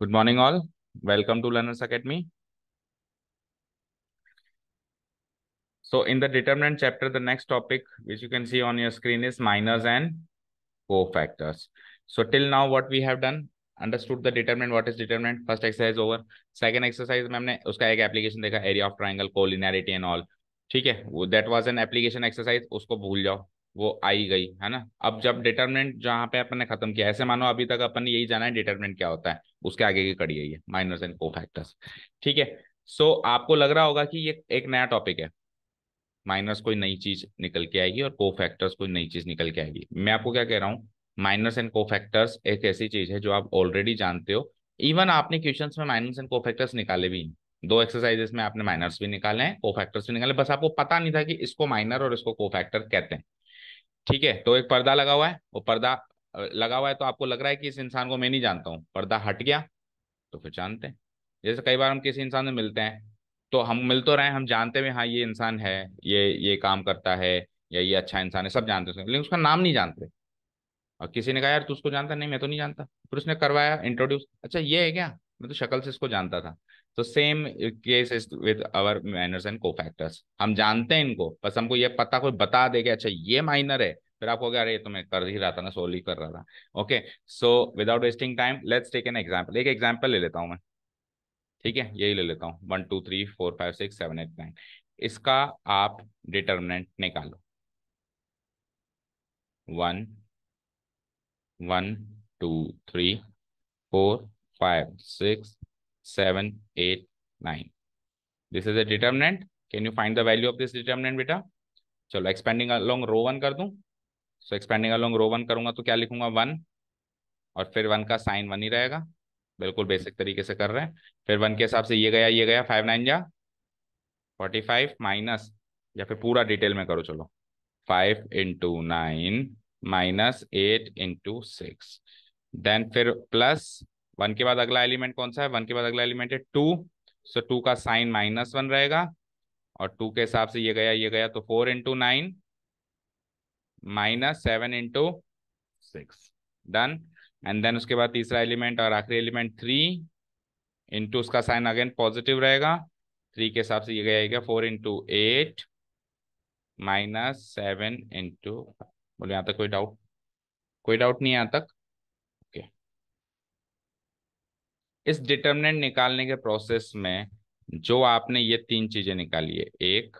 Good morning, all. Welcome to Learners Academy. So in the determinant chapter, the next topic, which you can see on your screen is minors and cofactors. So till now, what we have done, understood the determinant, what is determinant, first exercise over. Second exercise में हमने application dekha area of triangle, collinearity and all. ठीक है, that was an application exercise, उसको भूल जाओ. वो आई गई है ना अब जब डिटर्मिनेंट हाँ। जहाँ पे अपन ने खत्म किया ऐसे मानो अभी तक अपन यही जाना है डिटर्मिनेंट क्या होता है उसके आगे की कड़ी है ये माइनर्स एंड को फैक्टर्स ठीक है सो आपको लग रहा होगा कि ये एक नया टॉपिक है माइनर्स कोई नई चीज निकल के आएगी और को फैक्टर्स कोई नई चीज निकल के आएगी मैं आपको क्या कह रहा हूँ माइनर्स एंड को फैक्टर्स एक ऐसी चीज है जो आप ऑलरेडी जानते हो इवन आपने क्वेश्चन में माइनर्स एंड को फैक्टर्स निकाले भी दो एक्सरसाइजेस में आपने माइनर्स भी निकाले हैं को फैक्टर्स भी निकाले बस आपको पता नहीं था कि इसको माइनर और इसको को फैक्टर कहते हैं ठीक है तो एक पर्दा लगा हुआ है वो पर्दा लगा हुआ है तो आपको लग रहा है कि इस इंसान को मैं नहीं जानता हूँ पर्दा हट गया तो फिर जानते हैं जैसे कई बार हम किसी इंसान से मिलते हैं तो हम मिल तो रहे हैं हम जानते हैं हाँ ये इंसान है ये ये काम करता है या ये अच्छा इंसान है सब जानते हैं लेकिन उसका नाम नहीं जानते और किसी ने कहा यार तू उसको जानता नहीं मैं तो नहीं जानता फिर उसने करवाया इंट्रोड्यूस अच्छा ये है क्या मैं तो शक्ल से इसको जानता था तो same case is with our minors and cofactors हम जानते हैं इनको बस हमको ये पता कोई बता दे कि अच्छा ये माइनर है फिर आपको क्या अरे तो मैं कर ही रहा था ना सोल्व ही कर रहा था okay so without wasting time let's take an example एक एग्जाम्पल ले लेता हूँ मैं ठीक है यही ले लेता हूँ one two three four five six seven eight nine इसका आप डिटर्मिनेंट निकालो one one two three four five six seven, eight, nine. This is the determinant. Can you find the value of this determinant, बेटा? चलो expanding along row one कर दूं. So expanding along row one करूंगा तो क्या लिखूंगा one और फिर वन का साइन वन ही रहेगा बिल्कुल बेसिक तरीके से कर रहे हैं फिर वन के हिसाब से ये गया ये गया फाइव नाइन जा फोर्टी फाइव माइनस या फिर पूरा डिटेल में करो चलो five into nine minus eight into six then फिर प्लस वन के बाद अगला एलिमेंट कौन सा है वन के बाद अगला एलिमेंट है टू सो टू का साइन माइनस वन रहेगा और टू के हिसाब से ये गया ये गया तो four into nine minus seven into six done and then उसके बाद तीसरा एलिमेंट और आखिरी एलिमेंट थ्री इंटू उसका साइन अगेन पॉजिटिव रहेगा थ्री के हिसाब से ये गया ये गया four into eight minus seven into बोलो यहाँ तक कोई डाउट कोई डाउट नहीं यहाँ तक इस डिटर्मिनेंट निकालने के प्रोसेस में जो आपने ये तीन चीजें निकाली है एक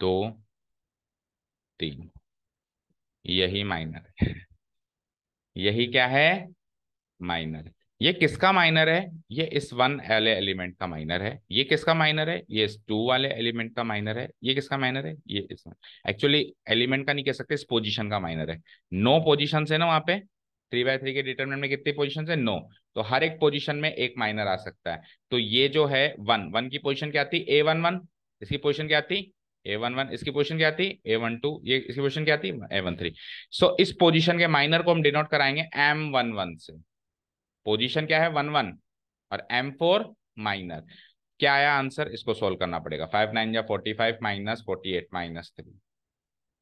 दो तीन यही माइनर है यही क्या है माइनर ये किसका माइनर है ये इस वन वाले एलिमेंट का माइनर है ये किसका माइनर है ये इस टू वाले एलिमेंट का माइनर है ये किसका माइनर है ये इस एक्चुअली एलिमेंट का नहीं कह सकते इस पोजीशन का माइनर है नो पोजीशन से ना वहां पे थ्री बाय थ्री के डिटर्मिनेंट में कितनी पोजीशन है नो तो हर एक पोजीशन में एक माइनर आ सकता है तो ये जो है वन वन की पोजीशन क्या आती ए वन वन इसकी पोजीशन क्या आती ए वन वन इसकी पोजीशन क्या आती ए वन टू ये इसकी पोजीशन क्या आती ए वन थ्री सो इस पोजिशन के माइनर को हम डिनोट कराएंगे एम वन वन से पोजिशन क्या है वन वन और एम फोर माइनर क्या आया आंसर इसको सोल्व करना पड़ेगा फाइव नाइन या forty five minus forty eight minus three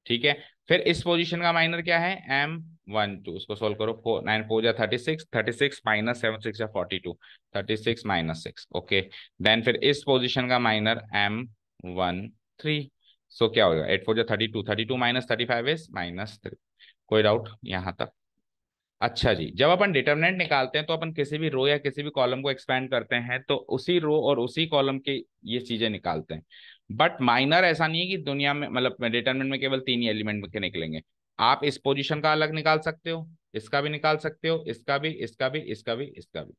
ठीक है फिर इस पोजीशन का माइनर क्या है एम वन टू उसको सोल्व करो फोर नाइन फोर या thirty six thirty six minus seven six या forty two thirty six minus six okay then फिर इस पोजीशन का minor M one three so क्या होगा एट फोर या thirty two thirty two minus thirty five is minus three कोई doubt यहाँ तक अच्छा जी जब अपन डिटर्मिनेंट निकालते हैं तो अपन किसी भी रो या किसी भी कॉलम को एक्सपेंड करते हैं तो उसी रो और उसी कॉलम के ये चीजें निकालते हैं बट माइनर ऐसा नहीं है कि दुनिया में मतलब डिटर्मेंट में केवल तीन ही एलिमेंट के निकलेंगे आप इस पोजिशन का अलग निकाल सकते हो इसका भी निकाल सकते हो इसका भी इसका भी इसका भी इसका भी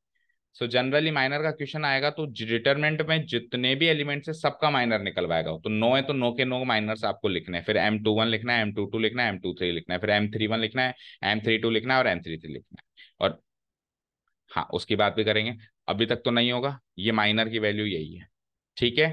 सो जनरली माइनर का क्वेश्चन आएगा तो डिटर्मेंट में जितने भी एलिमेंट्स है सबका माइनर निकलवाएगा तो नो है तो नो के नो माइनर्स आपको लिखना है फिर एम टू वन लिखना है एम टू टू लिखना है एम टू थ्री लिखना है फिर एम थ्री वन लिखना है एम थ्री टू लिखना है और एम थ्री थ्री लिखना है और हाँ उसकी बात भी करेंगे अभी तक तो नहीं होगा ये माइनर की वैल्यू यही है ठीक है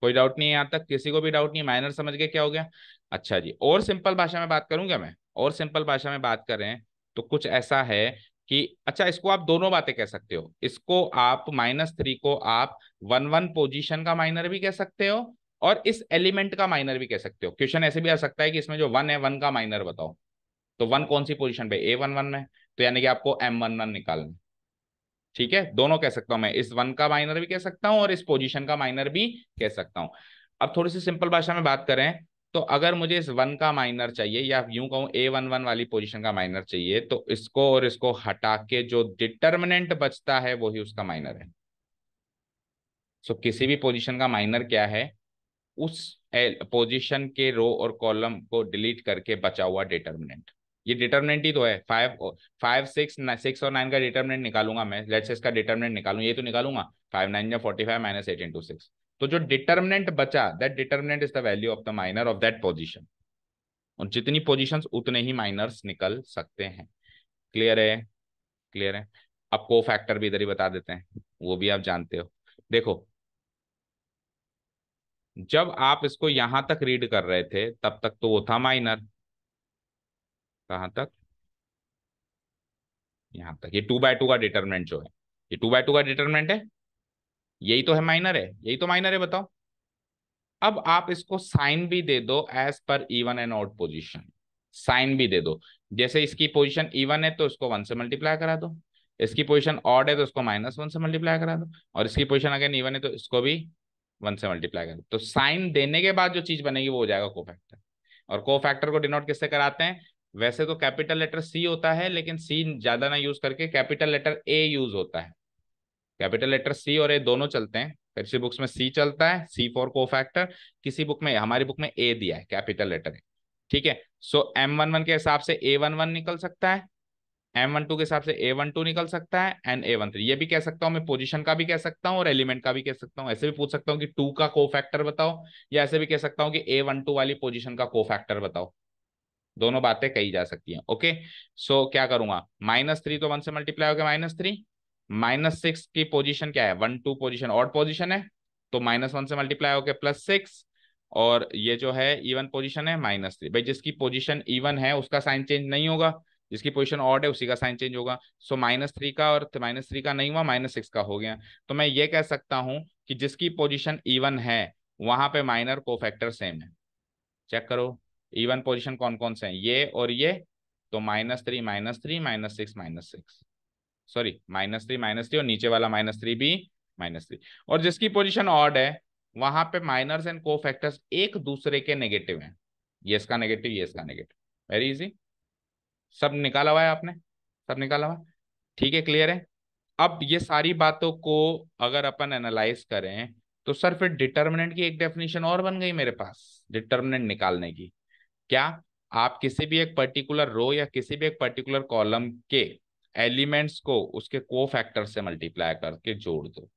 कोई डाउट नहीं है यहाँ तक किसी को भी डाउट नहीं माइनर समझ के क्या हो गया अच्छा जी और सिंपल भाषा में बात करूंगा मैं और सिंपल भाषा में बात करें तो कुछ ऐसा है कि अच्छा इसको आप दोनों बातें कह सकते हो इसको आप माइनस थ्री को आप वन वन पोजिशन का माइनर भी कह सकते हो और इस एलिमेंट का माइनर भी कह सकते हो क्वेश्चन ऐसे भी आ सकता है कि इसमें जो वन है वन का माइनर बताओ तो वन कौन सी पोजिशन पे ए वन वन में तो यानी कि आपको एम वन वन निकालना ठीक है दोनों कह सकता हूं मैं इस वन का माइनर भी कह सकता हूं और इस पोजिशन का माइनर भी कह सकता हूं अब थोड़ी सी सिंपल भाषा में बात करें तो अगर मुझे इस वन का माइनर चाहिए या यूं कहूं ए वन वन वाली पोजीशन का माइनर चाहिए तो इसको और इसको हटा के जो डिटर्मिनेंट बचता है वही उसका माइनर है सो so, किसी भी पोजीशन का माइनर क्या है उस पोजीशन के रो और कॉलम को डिलीट करके बचा हुआ डिटर्मिनेंट ये डिटर्मिनेंट ही तो है फाइव फाइव सिक्स सिक्स और नाइन का डिटर्मिनेंट निकालूंगा मैं लेट्स इसका डिटर्मिनेंट निकालू ये तो निकालूंगा फाइव नाइन या forty five minus eight into six तो जो डिटर्मिनेंट बचा that determinant is the value of the minor of that position और जितनी पोजिशन उतने ही माइनर्स निकल सकते हैं क्लियर है क्लियर है अब को फैक्टर भी इधर ही बता देते हैं वो भी आप जानते हो देखो जब आप इसको यहां तक रीड कर रहे थे तब तक तो वो था माइनर कहां तक यहाँ तक ये टू बाय टू का डिटर्मिनेंट जो है ये टू बाय टू का डिटर्मिनेंट है यही तो है माइनर है यही तो माइनर है बताओ अब आप इसको साइन भी दे दो as per even and odd position sign भी दे दो जैसे इसकी पोजिशन इवन है तो इसको वन से मल्टीप्लाई करा दो इसकी पोजिशन ऑड है तो इसको माइनस वन से मल्टीप्लाई करा दो और इसकी पोजिशन अगेन इवन है तो इसको भी वन से मल्टीप्लाई करा दो तो साइन देने के बाद जो चीज बनेगी वो हो जाएगा को फैक्टर और को फैक्टर को डिनोट किससे कराते हैं वैसे तो कैपिटल लेटर सी होता है लेकिन सी ज्यादा ना यूज करके कैपिटल लेटर ए यूज होता है कैपिटल लेटर सी और ए दोनों चलते हैं किसी बुक्स में सी चलता है सी फॉर को फैक्टर किसी बुक में हमारी बुक में ए दिया है कैपिटल लेटर ए ठीक है सो एम वन वन के हिसाब से ए वन वन निकल सकता है एम वन टू के हिसाब से ए वन टू निकल सकता है एंड ए वन थ्री ये भी कह सकता हूँ मैं पोजिशन का भी कह सकता हूँ और एलिमेंट का भी कह सकता हूँ ऐसे भी पूछ सकता हूँ कि टू का को फैक्टर बताओ या ऐसे भी कह सकता हूँ कि ए वन टू वाली पोजिशन का को फैक्टर बताओ दोनों बातें कही जा सकती हैं ओके सो so, क्या करूंगा माइनस थ्री तो वन से मल्टीप्लाई हो गया माइनस थ्री माइनस सिक्स की पोजीशन क्या है one two position odd position है तो माइनस वन से मल्टीप्लाई हो गया प्लस सिक्स और ये जो है इवन पोजीशन है माइनस थ्री भाई जिसकी पोजीशन इवन है उसका साइन चेंज नहीं होगा जिसकी पोजीशन ऑड है उसी का साइन चेंज होगा सो माइनस थ्री का और माइनस थ्री का नहीं हुआ माइनस सिक्स का हो गया तो मैं ये कह सकता हूं कि जिसकी पोजीशन इवन है वहां पे माइनर को फैक्टर सेम है चेक करो इवन पोजिशन कौन कौन से हैं ये और ये तो minus three minus three minus six minus six sorry minus three minus three और नीचे वाला माइनस थ्री भी माइनस थ्री और जिसकी पोजिशन ऑड है वहां पे माइनर्स एंड को फैक्टर्स एक दूसरे के नेगेटिव हैं ये इसका नेगेटिव ये इसका नेगेटिव वेरी इजी सब निकाला हुआ है आपने सब निकाला हुआ ठीक है क्लियर है अब ये सारी बातों को अगर अपन एनालाइज करें तो सर फिर डिटर्मिनेंट की एक डेफिनेशन और बन गई मेरे पास डिटर्मिनेंट निकालने की क्या आप किसी भी एक पर्टिकुलर रो या किसी भी एक पर्टिकुलर कॉलम के एलिमेंट्स को उसके को फैक्टर से मल्टीप्लाई करके जोड़ दो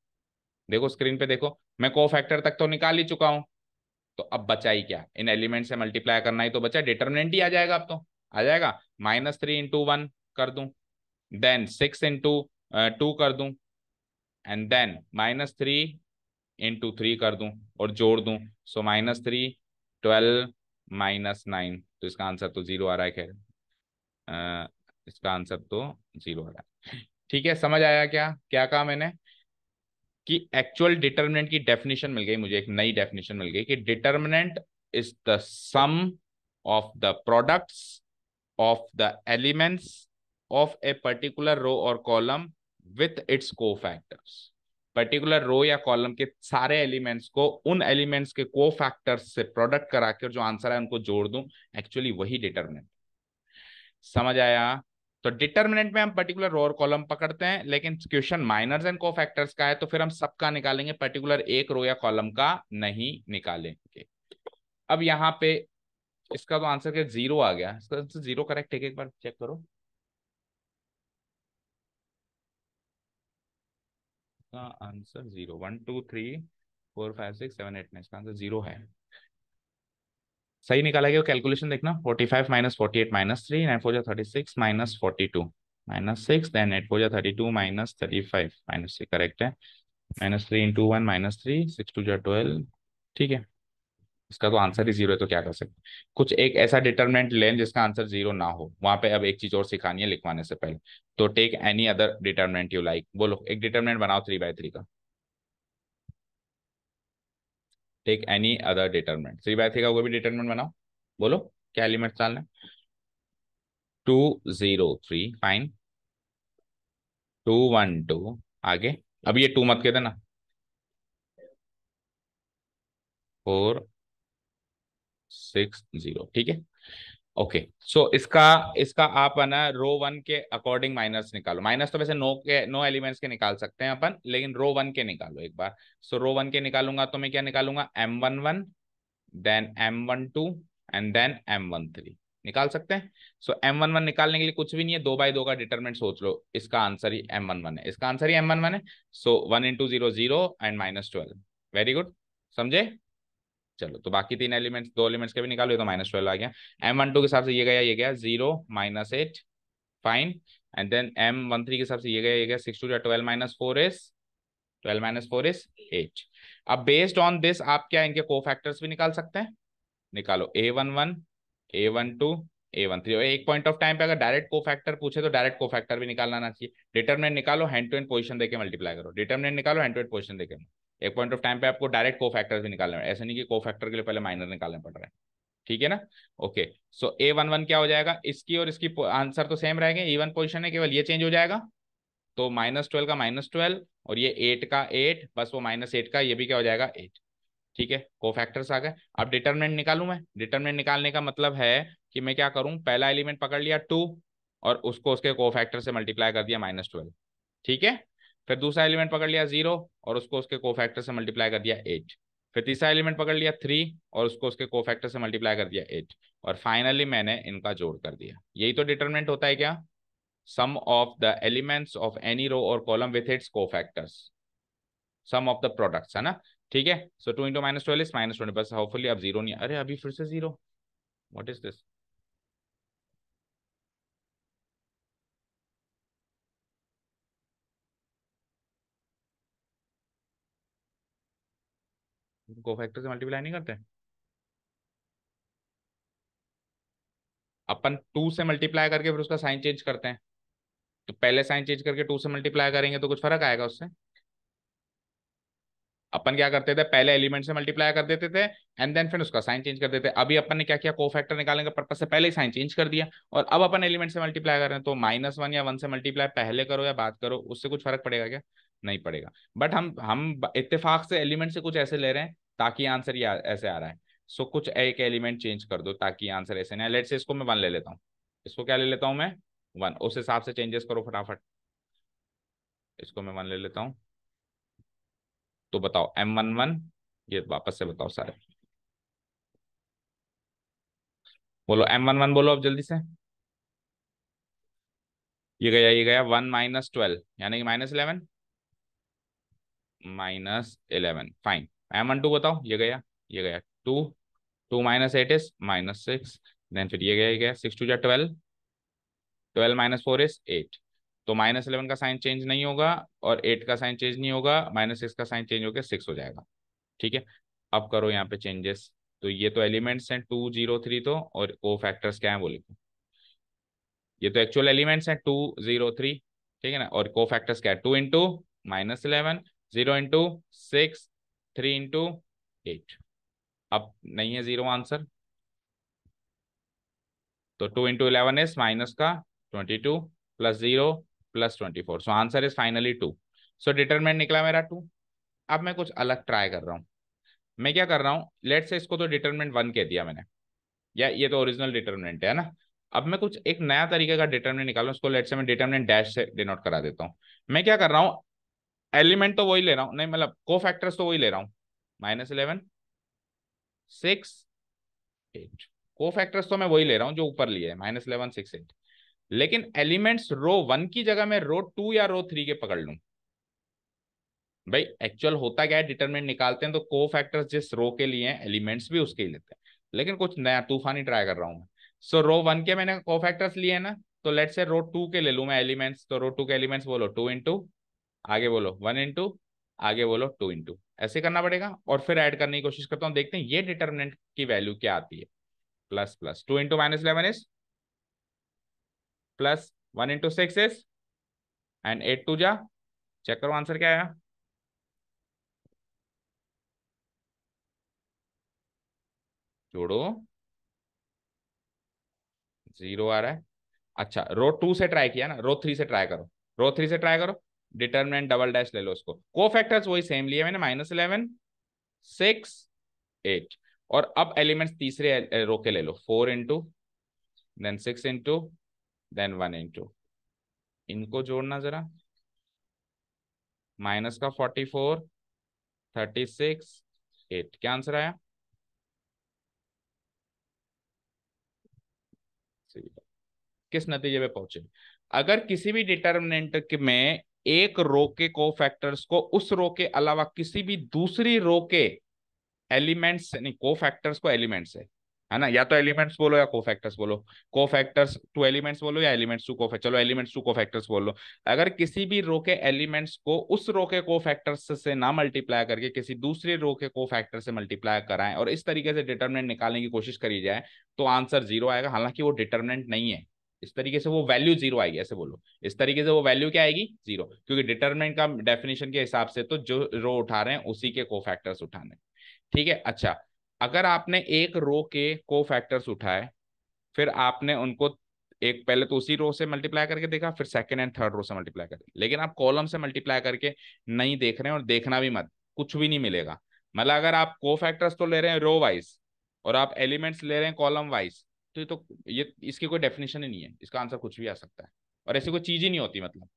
देखो स्क्रीन पे देखो मैं को फैक्टर तक तो निकाल ही चुका हूं तो अब बचा ही क्या इन एलिमेंट से मल्टीप्लाई करना ही तो बचा डिटर्मिनेंट ही आ जाएगा अब तो आ जाएगा माइनस थ्री इंटू वन कर दू देन सिक्स इंटू टू कर दू and then minus three into three कर दू और जोड़ दू so minus three twelve minus nine तो इसका आंसर तो जीरो आ रहा है खैर इसका आंसर तो जीरो आ रहा है ठीक है समझ आया क्या क्या कहा मैंने कि एक्चुअल डिटर्मिनेंट की डेफिनेशन मिल गई मुझे एक नई डेफिनेशन मिल गई कि determinant is the sum of the products of the elements of a particular row और column with its cofactor particular row या कॉलम के सारे एलिमेंट्स को उन एलिमेंट्स के को फैक्टर्स से प्रोडक्ट करा के जो आंसर है उनको जोड़ दूं एक्चुअली वही डिटर्मिनेंट समझ आया तो डिटर्मिनेंट में हम पर्टिकुलर रो और कॉलम पकड़ते हैं लेकिन question minors and cofactors का है तो फिर हम सबका निकालेंगे पर्टिकुलर एक रो या कॉलम का नहीं निकालेंगे अब यहाँ पे इसका तो आंसर क्या जीरो आ गया इसका जीरो करेक्ट एक बार चेक करो इसका answer zero one two three four five six seven eight nine इसका आंसर जीरो है सही निकाला गया कैलकुलेशन देखना forty five minus forty eight minus three nine four जो thirty six minus forty two minus six then eight four जो thirty two minus thirty five minus three correct है minus three into one minus three six two जो twelve ठीक है इसका तो answer ही zero है तो क्या कर सकते कुछ एक ऐसा डिटर्मिनेंट लें जिसका आंसर जीरो ना हो वहां पे अब एक चीज और सिखानी है लिखवाने से पहले तो take any other determinant you like बोलो एक डिटर्मिनेंट बनाओ थ्री बाय थ्री का take any other determinant three by three का कोई भी डिटर्मिनेंट बनाओ बोलो क्या एलिमेंट डालना two zero three fine two one two आगे अब ये टू मत कह देना फोर सिक्स जीरो ठीक है ओके okay. सो so, इसका इसका आप है ना रो वन के अकॉर्डिंग माइनस निकालो माइनस तो वैसे नो के नो एलिमेंट्स के निकाल सकते हैं अपन लेकिन रो वन के निकालो एक बार सो रो वन के निकालूंगा तो मैं क्या निकालूंगा M one one then M one two and then M one three निकाल सकते हैं सो एम वन वन निकालने के लिए कुछ भी नहीं है दो बाई दो का डिटरमेंट सोच लो इसका आंसर ही एम वन वन है इसका आंसर ही एम वन वन है so one into zero zero and minus twelve very good समझे चलो तो बाकी तीन एलिमेंट्स दो एलिमेंट्स के भी निकालो तो माइनस ट्वेल्व आ गया एम वन टू के हिसाब से ये गया ये गया zero minus eight fine and then M one three के हिसाब से ये गया ये गया six two twelve minus four is twelve minus four is eight अब बेस्ड ऑन दिस आप क्या इनके को फैक्टर्स भी निकाल सकते हैं निकालो A one one A one two A one three एक पॉइंट ऑफ टाइम पे अगर डायरेक्ट को फैक्टर पूछे तो डायरेक्ट को फैक्टर भी निकालना चाहिए डिटर्मिनेंट निकालो हैंड टू हैंड पोजिशन देके मल्टीप्लाई करो डिटर्मिनेंट निकालो हैंड टू हैंड पोजिशन देके एक पॉइंट ऑफ टाइम पे आपको डायरेक्ट को फैक्टर भी निकालना ऐसे ऐसा नहीं कि को फैक्टर के लिए पहले माइनर निकालने पड़ रहे हैं ठीक है ना okay so A one one क्या हो जाएगा इसकी और इसकी आंसर तो सेम रहेंगे ई वन पोजिशन है केवल ये चेंज हो जाएगा तो माइनस ट्वेल्व का माइनस ट्वेल्व और ये एट का एट बस वो माइनस एट का ये भी क्या हो जाएगा एट ठीक है को फैक्टर्स आ गए अब डिटर्मिनेंट निकालू मैं डिटर्मिनेंट निकालने का मतलब है कि मैं क्या करूं पहला एलिमेंट पकड़ लिया टू और उसको उसके को फैक्टर से मल्टीप्लाई कर दिया माइनस ट्वेल्व ठीक है फिर दूसरा एलिमेंट पकड़ लिया जीरो और उसको उसके फैक्टर से मल्टीप्लाई कर दिया एट फिर तीसरा एलिमेंट पकड़ लिया थ्री और उसको उसके फैक्टर से मल्टीप्लाई कर दिया एट और फाइनली मैंने इनका जोड़ कर दिया यही तो डिटर्मिनेंट होता है क्या sum of the elements of any row और column with its factors sum of the products है ना ठीक है so two into minus twelve minus twenty plus hopefully अब जीरो नहीं अरे अभी फिर से zero what is this cofactor से मल्टीप्लाई नहीं करते अपन टू से मल्टीप्लाई करके फिर उसका साइन चेंज करते हैं तो पहले साइन चेंज करके टू से मल्टीप्लाई करेंगे तो कुछ फर्क आएगा उससे अपन क्या करते थे पहले एलिमेंट से मल्टीप्लाई कर देते थे एंड देन फिर उसका साइन चेंज कर देते अभी अपन ने क्या किया को फैक्टर निकालने का पर्पज से पहले ही साइन चेंज कर दिया और अब अपन एलिमेंट से मल्टीप्लाई कर रहे हैं तो माइनस वन या वन से मल्टीप्लाई पहले करो या बात करो उससे कुछ फर्क पड़ेगा क्या नहीं पड़ेगा बट हम हम इतफाक से एलिमेंट से कुछ ऐसे ले रहे हैं ताकि आंसर ये ऐसे आ रहा है सो so, कुछ एक एलिमेंट चेंज कर दो ताकि आंसर ऐसे ना लेट से इसको मैं वन ले लेता हूँ इसको क्या ले लेता हूँ मैं वन उस हिसाब से चेंजेस करो फटाफट इसको मैं वन ले लेता हूँ तो बताओ एम वन वन ये वापस से बताओ सारे बोलो एम वन वन बोलो अब जल्दी से ये गया ये गया वन माइनस ट्वेल्व यानी कि minus eleven minus eleven fine M one two बताओ ये गया ये गया two two minus eight is minus six then फिर ये गया ये गया सिक्स टू या twelve twelve minus four is eight तो माइनस इलेवन का साइन चेंज नहीं होगा और एट का साइन चेंज नहीं होगा माइनस सिक्स का साइन चेंज होकर सिक्स हो जाएगा ठीक है अब करो यहाँ पे चेंजेस तो ये तो एलिमेंट्स हैं टू जीरो थ्री तो और को फैक्टर्स क्या है वो लिखो ये तो एक्चुअल एलिमेंट्स हैं टू जीरो थ्री ठीक है ना और को फैक्टर्स क्या है two into minus eleven zero into six three into eight अब नहीं है जीरो आंसर तो two into eleven is minus का twenty two plus zero plus twenty four so answer is finally two so determinant निकला मेरा to अब मैं कुछ अलग ट्राई कर रहा हूँ मैं क्या कर रहा हूँ लेट से इसको तो डिटरमिनेंट वन कह दिया मैंने या ये तो ओरिजिनल डिटरमिनेंट है ना अब मैं कुछ एक नया तरीके का डिटरमिनेंट निकाल रहा हूँ उसको लेट से मैं डिटरमिनेंट डैश से डिनोट करा देता हूँ मैं क्या कर रहा हूँ एलिमेंट तो वही ले रहा हूँ नहीं मतलब को फैक्टर्स तो वही ले रहा हूँ minus eleven six eight cofactors तो मैं वही ले रहा हूँ जो ऊपर लिए माइनस इलेवन सिक्स एट लेकिन एलिमेंट्स रो वन की जगह मैं रो टू या रो थ्री के पकड़ लू भाई एक्चुअल होता क्या है डिटरमिनेंट निकालते हैं तो को फैक्टर्स जिस रो के लिए एलिमेंट्स भी उसके ही लेते हैं लेकिन कुछ नया तूफानी ट्राई कर रहा हूँ मैं सो रो वन के मैंने को फैक्टर्स लिए ना तो लेट से रो टू के ले लू मैं एलिमेंट्स तो रो टू के एलिमेंट्स बोलो टू इंटू आगे बोलो वन इंटू आगे बोलो टू इंटू ऐसे करना पड़ेगा और फिर ऐड करने की कोशिश करता हूँ देखते हैं ये डिटर्मिनेंट की वैल्यू क्या आती है plus plus two into minus eleven is plus one into six is and eight two जा चेक करो आंसर क्या आया जोड़ो जीरो आ रहा है अच्छा रो टू से ट्राई किया ना रो थ्री से ट्राई करो रो थ्री से ट्राई करो डिटर्मिनेंट डबल डैश ले लो उसको को फैक्टर्स वही सेम लिए मैंने माइनस इलेवन सिक्स एट और अब एलिमेंट्स तीसरे रो के ले लो four into then six into then one into इनको जोड़ना जरा माइनस का forty four thirty six eight क्या आंसर आया किस नतीजे पे पहुंचे अगर किसी भी डिटर्मिनेंट में एक रो के को फैक्टर्स को उस रो के अलावा किसी भी दूसरी रो के एलिमेंट्स नहीं को फैक्टर्स को एलिमेंट्स है है ना या तो एलिमेंट्स बोलो या को फैक्टर्स बोलो को फैक्टर्स टू एलिमेंट्स बोलो या एलिमेंट्स टू को चलो एलिमेंट्स टू को फैक्टर्स बोलो अगर किसी भी रो के एलिमेंट्स को उस रो के को फैक्टर्स से ना मल्टीप्लाई करके किसी दूसरे रो के को फैक्टर से मल्टीप्लाई कराएं और इस तरीके से डिटर्मिनेंट निकालने की कोशिश करी जाए तो आंसर जीरो आएगा हालांकि वो डिटर्मिनेंट नहीं है इस तरीके से वो वैल्यू जीरो आएगी ऐसे बोलो इस तरीके से वो वैल्यू क्या आएगी जीरो क्योंकि डिटरमिनेंट का डेफिनेशन के हिसाब से तो जो रो उठा रहे हैं उसी के को फैक्टर्स उठाने ठीक है अच्छा अगर आपने एक रो के को फैक्टर्स उठाए फिर आपने उनको एक पहले तो उसी रो से मल्टीप्लाई करके देखा फिर सेकेंड एंड थर्ड रो से मल्टीप्लाई करके लेकिन आप कॉलम से मल्टीप्लाई करके नहीं देख रहे हैं और देखना भी मत कुछ भी नहीं मिलेगा मतलब अगर आप को फैक्टर्स तो ले रहे हैं रो वाइज और आप एलिमेंट्स ले रहे हैं कॉलम वाइज तो ये तो ये इसकी कोई डेफिनेशन ही नहीं है इसका आंसर कुछ भी आ सकता है और ऐसी कोई चीज ही नहीं होती मतलब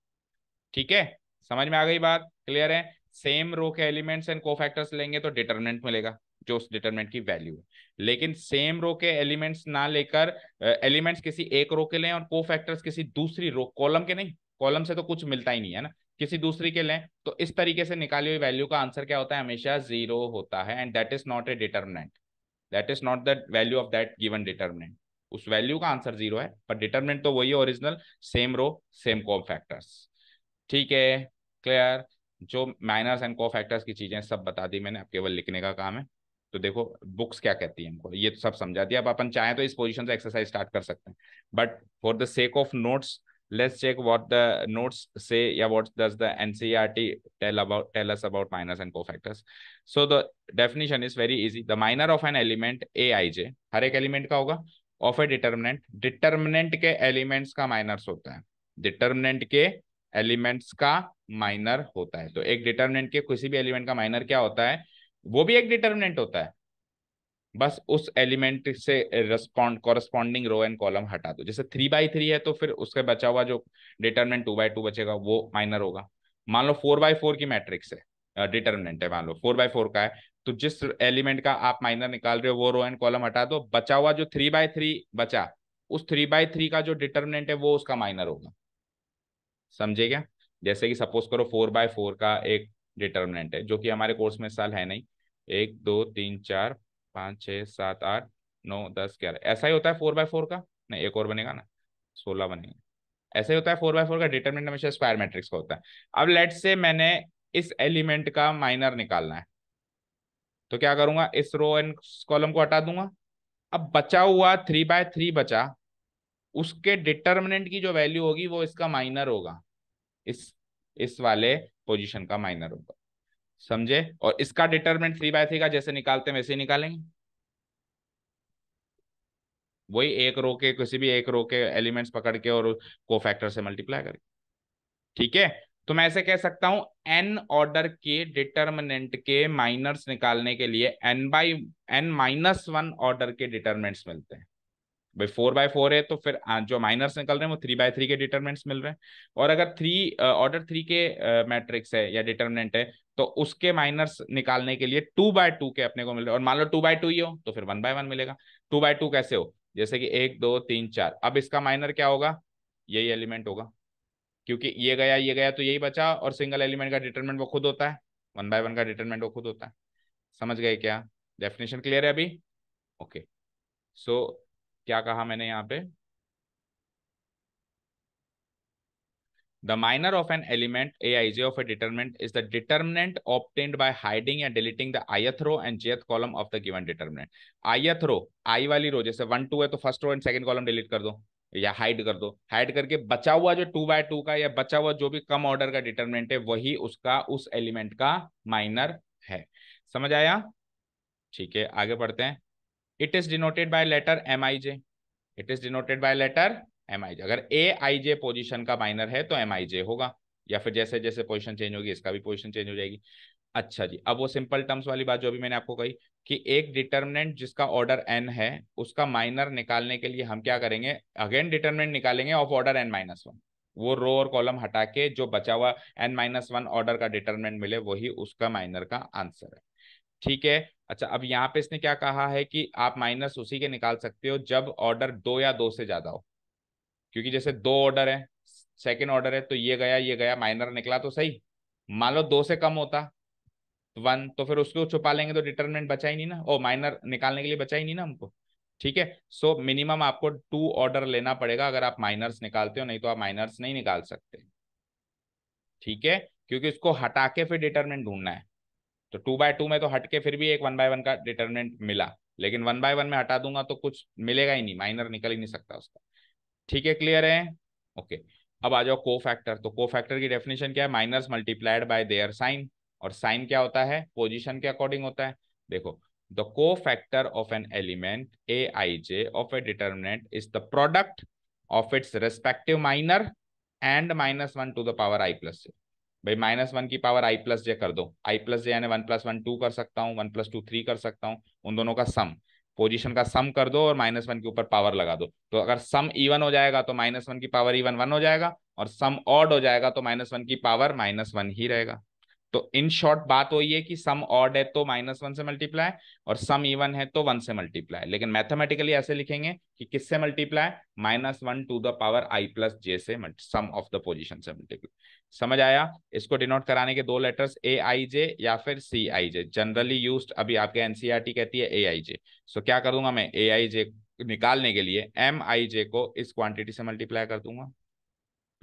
ठीक है समझ में आ गई बात क्लियर है सेम रो के एलिमेंट्स एंड कोफैक्टर्स लेंगे तो डिटर्मिनेंट मिलेगा जो उस डिटर्मिनेंट की वैल्यू है लेकिन सेम रो के एलिमेंट्स ना लेकर एलिमेंट्स किसी एक रो के लें और कोफैक्टर्स किसी दूसरी रो कॉलम के नहीं कॉलम से तो कुछ मिलता ही नहीं है ना किसी दूसरी के लें तो इस तरीके से निकाली हुई वैल्यू का आंसर क्या होता है हमेशा जीरो होता है and that is not a determinant that is not the value of that given determinant उस वैल्यू का आंसर जीरो है पर डिटर्मिनेंट तो वही है original same row same cofactors ठीक है क्लियर जो माइनस एंड को फैक्टर्स की चीज़ें सब बता दी मैंने आपके केवल लिखने का काम है तो देखो बुक्स क्या कहती है हमको ये तो सब समझा दिया अब अपन चाहें तो इस पोजिशन से एक्सरसाइज स्टार्ट कर सकते हैं but for the sake of notes let's check let's check what the notes say yeah what does the ncrt e tell about tell us about minors so the definition is very easy the minor of an element A I J हर एक element का होगा of a determinant determinant के elements का minors होता है determinant के elements का माइनर होता है तो एक डिटर्मिनेंट के किसी भी एलिमेंट का माइनर क्या होता है वो भी एक डिटर्मिनेंट होता है बस उस एलिमेंट से respond corresponding row and column हटा दो जैसे थ्री बाई थ्री है तो फिर उसके बचा हुआ जो डिटर्मिनेंट टू बाई टू बचेगा वो माइनर होगा मान लो फोर बाई फोर की मैट्रिक्स है डिटर्मिनेंट है मान लो फोर बाय फोर का है तो जिस एलिमेंट का आप माइनर निकाल रहे हो वो रो एंड कॉलम हटा दो बचा हुआ जो थ्री बाय थ्री बचा उस थ्री बाय थ्री का जो डिटर्मिनेंट है वो उसका माइनर होगा समझे क्या जैसे कि सपोज करो फोर बाय फोर का एक डिटर्मिनेंट है जो कि हमारे कोर्स में साल है नहीं एक दो तीन चार पाँच छः सात आठ नौ दस ग्यारह ऐसा ही होता है फोर बाय फोर का नहीं एक और बनेगा ना सोलह बनेगा ऐसा ही होता है फोर बाय फोर का डिटर्मिनेंट हमेशा स्क्वायर मैट्रिक्स का होता है अब लेट से मैंने इस एलिमेंट का माइनर निकालना है तो क्या करूंगा इस रो एंड कॉलम को हटा दूंगा अब बचा हुआ थ्री बाय थ्री बचा उसके डिटर्मिनेंट की जो वैल्यू होगी वो इसका माइनर होगा इस इस वाले पोजीशन का माइनर होगा समझे और इसका डिटर्मिनेंट थ्री बाय थ्री का जैसे निकालते हैं वैसे ही निकालेंगे वही एक रो के किसी भी एक रो के एलिमेंट्स पकड़ के और को फैक्टर से मल्टीप्लाई करके ठीक है तो मैं ऐसे कह सकता हूं एन ऑर्डर के डिटर्मिनेंट के माइनर्स निकालने के लिए N by N minus one order के डिटर्मिनेंट्स मिलते हैं भाई फोर बाय फोर है तो फिर जो माइनर्स निकल रहे हैं वो थ्री बाय थ्री के डिटर्मिनेंट्स मिल रहे हैं और अगर थ्री ऑर्डर थ्री के मैट्रिक्स है या डिटर्मिनेंट है तो उसके माइनर्स निकालने के लिए टू बाय टू के अपने को मिल रहे और मान लो टू बाय टू ही हो तो फिर वन बाय वन मिलेगा टू बाय टू कैसे हो जैसे कि एक दो तीन चार अब इसका माइनर क्या होगा यही एलिमेंट होगा क्योंकि ये गया ये गया तो यही बचा और सिंगल एलिमेंट का डिटर्मेंट वो खुद होता है वन बाय वन का डिटरमेंट वो खुद होता है समझ गए क्या डेफिनेशन क्लियर है अभी ओके सो क्या कहा मैंने यहाँ पे the minor of an element A I J of a determinant is the determinant obtained by hiding and deleting the ith row and jth column of the given determinant ith row I वाली row जैसे one two है तो first row and second column delete कर दो या hide कर दो hide करके बचा हुआ जो टू बाय टू का या बचा हुआ जो भी कम ऑर्डर का डिटर्मिनेंट है वही उसका उस एलिमेंट का माइनर है समझ आया ठीक है आगे बढ़ते हैं it is denoted by letter M I J it is denoted by letter M I J अगर ए आई जे पोजिशन का माइनर है तो एम आई जे होगा या फिर जैसे जैसे पोजिशन चेंज होगी इसका भी पोजिशन चेंज हो जाएगी अच्छा जी अब वो सिंपल टर्म्स वाली बात जो अभी मैंने आपको कही कि एक डिटर्मिनेंट जिसका ऑर्डर एन है उसका माइनर निकालने के लिए हम क्या करेंगे अगेन डिटर्मिनेंट निकालेंगे of order N minus one वो रो और कॉलम हटा के जो बचा हुआ एन माइनस वन ऑर्डर का डिटर्मिनेंट मिले वही उसका माइनर का आंसर है ठीक है अच्छा अब यहाँ पे इसने क्या कहा है कि आप माइनस उसी के निकाल सकते हो जब ऑर्डर दो या दो से ज्यादा हो क्योंकि जैसे दो ऑर्डर है सेकेंड ऑर्डर है तो ये गया ये गया माइनर निकला तो सही मान लो दो से कम होता वन तो फिर उसको छुपा लेंगे तो डिटर्मिनेंट बचा ही नहीं ना ओ माइनर निकालने के लिए बचा ही नहीं ना हमको ठीक है सो मिनिमम आपको टू ऑर्डर लेना पड़ेगा अगर आप माइनर्स निकालते हो नहीं तो आप माइनर्स नहीं निकाल सकते ठीक है क्योंकि उसको हटा के फिर डिटर्मिनेंट ढूंढना है तो टू बाय टू में तो हटके फिर भी एक वन बाय वन का डिटर्मिनेंट मिला लेकिन वन बाय वन में हटा दूंगा तो कुछ मिलेगा ही नहीं माइनर निकल ही नहीं सकता उसका ठीक है क्लियर है ओके अब आ जाओ को फैक्टर तो को फैक्टर की डेफिनेशन क्या है minus multiplied by their sign और साइन क्या होता है पोजिशन के अकॉर्डिंग होता है देखो the cofactor of an element A I J of a determinant is the product of its respective minor and minus one to the power I plus J भाई minus one की power I plus J कर दो आई plus जे यानी one plus one two कर सकता हूँ one plus to three कर सकता हूँ उन दोनों का सम पोजिशन का सम कर दो और माइनस वन के ऊपर पावर लगा दो तो अगर सम इवन हो जाएगा तो माइनस वन की पावर इवन वन हो जाएगा और सम ऑड हो जाएगा तो माइनस वन की पावर माइनस वन ही रहेगा तो इन शॉर्ट बात वही है कि सम ऑड है तो माइनस वन से मल्टीप्लाई और सम इवन है तो वन से मल्टीप्लाई लेकिन मैथमेटिकली ऐसे लिखेंगे कि किससे multiply minus one to the power I plus J से सम ऑफ द पोजिशन से मल्टीप्लाई समझ आया इसको डिनोट कराने के दो लेटर्स ए आई जे या फिर सी आई जे जनरली यूज अभी आपके एनसीआरटी e कहती है ए आई जे सो क्या करूंगा मैं ए आई जे निकालने के लिए एम आई जे को इस क्वांटिटी से मल्टीप्लाई कर दूंगा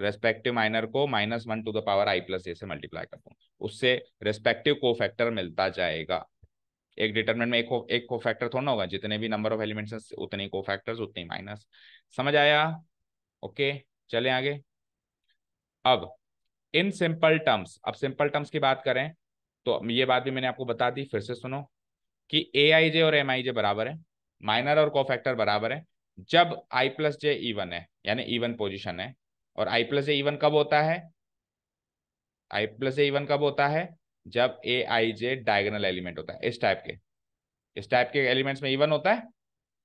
रेस्पेक्टिव माइनर को minus one to the power I plus A से मल्टीप्लाई कर दूँ उससे रेस्पेक्टिव को फैक्टर मिलता जाएगा एक डिटर्मेंट में एक एक को फैक्टर थोड़ा होगा जितने भी नंबर ऑफ एलिमेंट्स उतने को फैक्टर्स उतने माइनस समझ आया ओके चले आगे अब इन सिंपल टर्म्स अब सिंपल टर्म्स की बात करें तो ये बात भी मैंने आपको बता दी फिर से सुनो कि ए आई जे और एम आई जे बराबर है माइनर और को फैक्टर बराबर है जब आई प्लस जे ईवन है यानी ईवन पोजिशन है और आई प्लस ए इवन कब होता है आई प्लस ए इवन कब होता है जब ए आई जे डायगनल एलिमेंट होता है इस टाइप के इस टाइप के एलिमेंट्स में इवन होता है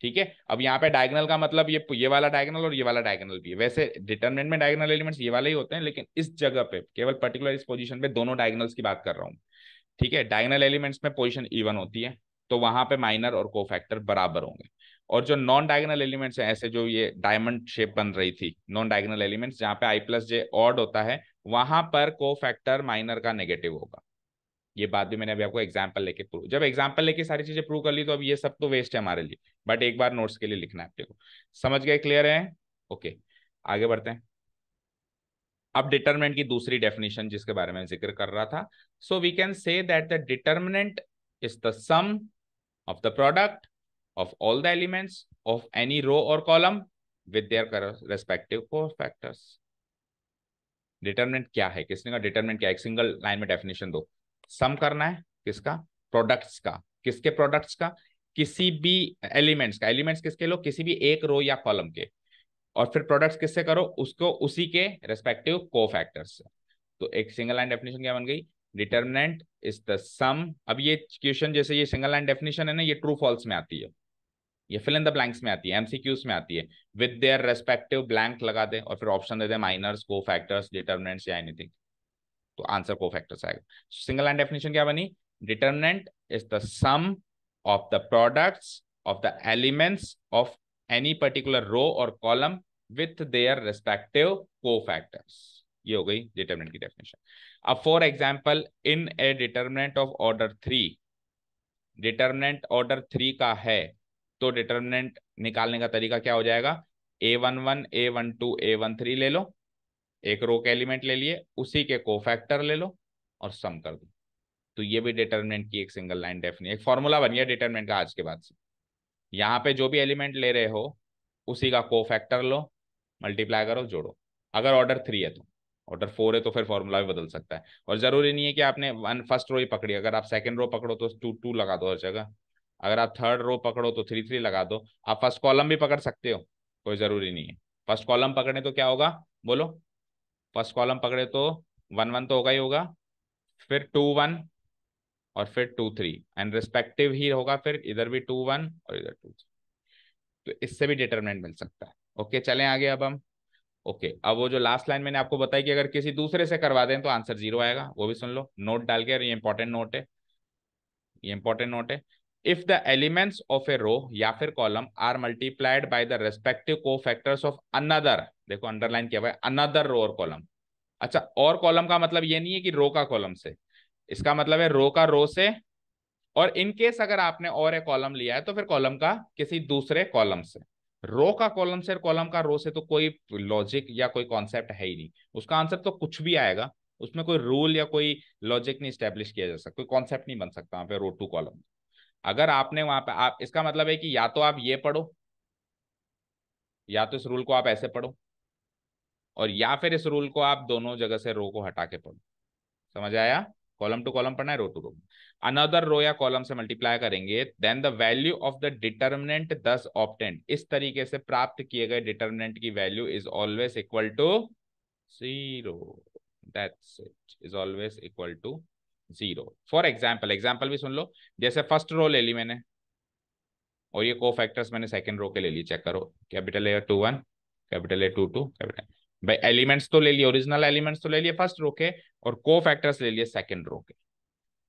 ठीक है अब यहाँ पे डायगनल का मतलब ये ये वाला डायगनल और ये वाला डायगनल भी है वैसे डिटर्मिनेंट में डायगनल एलिमेंट्स ये वाले ही होते हैं लेकिन इस जगह पे केवल पर्टिकुलर इस पोजीशन पे दोनों डायगनल्स की बात कर रहा हूँ ठीक है डायगनल एलिमेंट्स में पोजीशन इवन होती है तो वहां पे माइनर और को फैक्टर बराबर होंगे और जो नॉन डायगनल एलिमेंट्स हैं ऐसे जो ये डायमंड शेप बन रही थी नॉन डायगनल एलिमेंट्स जहां पे आई प्लस जे ऑड होता है वहां पर को फैक्टर माइनर का नेगेटिव होगा ये बात भी मैंने अभी आपको एग्जाम्पल लेके प्रूव जब एग्जाम्पल लेके सारी चीजें प्रूव कर ली तो अब ये सब तो वेस्ट है हमारे लिए बट एक बार नोट्स के लिए लिखना है आपको समझ गए क्लियर है ओके आगे बढ़ते हैं अब डिटर्मिनेंट की दूसरी डेफिनेशन जिसके बारे में जिक्र कर रहा था so we can say that the determinant is the sum of the product of all the elements of any row or column with their respective cofactors. Determinant क्या है किसने का डिटर्मिनेंट क्या है एक सिंगल लाइन में डेफिनेशन दो सम करना है किसका प्रोडक्ट्स का किसके प्रोडक्ट्स का किसी भी एलिमेंट्स का एलिमेंट्स किसके लो किसी भी एक रो या कॉलम के और फिर प्रोडक्ट्स किससे करो उसको उसी के रेस्पेक्टिव को फैक्टर्स से तो एक सिंगल लाइन डेफिनेशन क्या बन गई डिटर्मिनेंट इज द सम अब ये क्वेश्चन जैसे ये सिंगल लाइन डेफिनेशन है ना ये ट्रू फॉल्स में आती है ये फिल इन द ब्लैंक्स में आती है एमसीक्यूज में आती है विद देयर रेस्पेक्टिव ब्लैंक लगा दे और फिर ऑप्शन दे दे माइनर्स को फैक्टर्स डिटर्मिनेंट्स या एनीथिंग तो आंसर को फैक्टर्स आएगा सिंगल लाइन डेफिनेशन क्या बनी determinant is the sum of the products of the elements of any particular row और column with their respective cofactors ये हो गई determinant की डेफिनेशन अब for example in a determinant of order three determinant order three का है तो determinant निकालने का तरीका क्या हो जाएगा A one one A one two A one three ले लो एक रो के एलिमेंट ले लिए उसी के कोफैक्टर ले लो और सम कर दो तो ये भी डिटर्मिनेंट की एक सिंगल लाइन डेफिनी एक फॉर्मूला बन गया डिटर्मिनेंट का आज के बाद से यहाँ पे जो भी एलिमेंट ले रहे हो उसी का कोफैक्टर लो मल्टीप्लाई करो जोड़ो अगर ऑर्डर थ्री है तो ऑर्डर फोर है तो फिर फॉर्मूला भी बदल सकता है और जरूरी नहीं है कि आपने वन फर्स्ट रो ही पकड़ी अगर आप सेकंड रो पकड़ो तो टू टू लगा दो हर जगह अगर आप थर्ड रो पकड़ो तो थ्री थ्री लगा दो आप फर्स्ट कॉलम भी पकड़ सकते हो कोई जरूरी नहीं है फर्स्ट कॉलम पकड़े तो क्या होगा बोलो फर्स्ट कॉलम पकड़े तो वन वन तो होगा ही होगा फिर टू वन और फिर टू थ्री एंड रिस्पेक्टिव ही होगा फिर इधर भी टू वन और इधर टू थ्री तो इससे भी डिटर्मिनेंट मिल सकता है ओके चलें आगे अब हम ओके अब वो जो लास्ट लाइन मैंने आपको बताई कि अगर किसी दूसरे से करवा दें तो आंसर जीरो आएगा वो भी सुन लो नोट डाल के ये इंपॉर्टेंट नोट है ये इंपॉर्टेंट नोट है if the elements of a row या फिर column are multiplied by the respective cofactors of another देखो अंडरलाइन किया हुआ है अनदर रो और कॉलम अच्छा और कॉलम का मतलब ये नहीं है कि रो का कॉलम से इसका मतलब है रो का रो से और इन केस अगर आपने और एक कॉलम लिया है तो फिर कॉलम का किसी दूसरे कॉलम से रो का कॉलम से और कॉलम का रो से तो कोई लॉजिक या कोई कॉन्सेप्ट है ही नहीं उसका आंसर तो कुछ भी आएगा उसमें कोई रूल या कोई लॉजिक नहीं स्टेब्लिश किया जा सकता कोई कॉन्सेप्ट नहीं बन सकता वहां पे रो टू कॉलम अगर आपने वहां पे आप इसका मतलब है कि या तो आप ये पढ़ो या तो इस रूल को आप ऐसे पढ़ो और या फिर इस रूल को आप दोनों जगह से रो को हटा के पढ़ो समझ आया कॉलम टू कॉलम पढ़ना है रो टू रो अनदर रो या कॉलम से मल्टीप्लाई करेंगे then the value of the determinant thus obtained इस तरीके से प्राप्त किए गए डिटर्मिनेंट की value is always equal to zero That's it. Is always equal to zero for example example भी सुन लो जैसे फर्स्ट रो ले ली मैंने और ये को फैक्टर्स मैंने सेकेंड रो के ले ली चेक करो capital A two one capital A two two capital भाई एलिमेंट्स तो ले लिए ओरिजिनल एलिमेंट्स तो ले लिए फर्स्ट रो के और को फैक्टर्स ले लिए सेकेंड रो के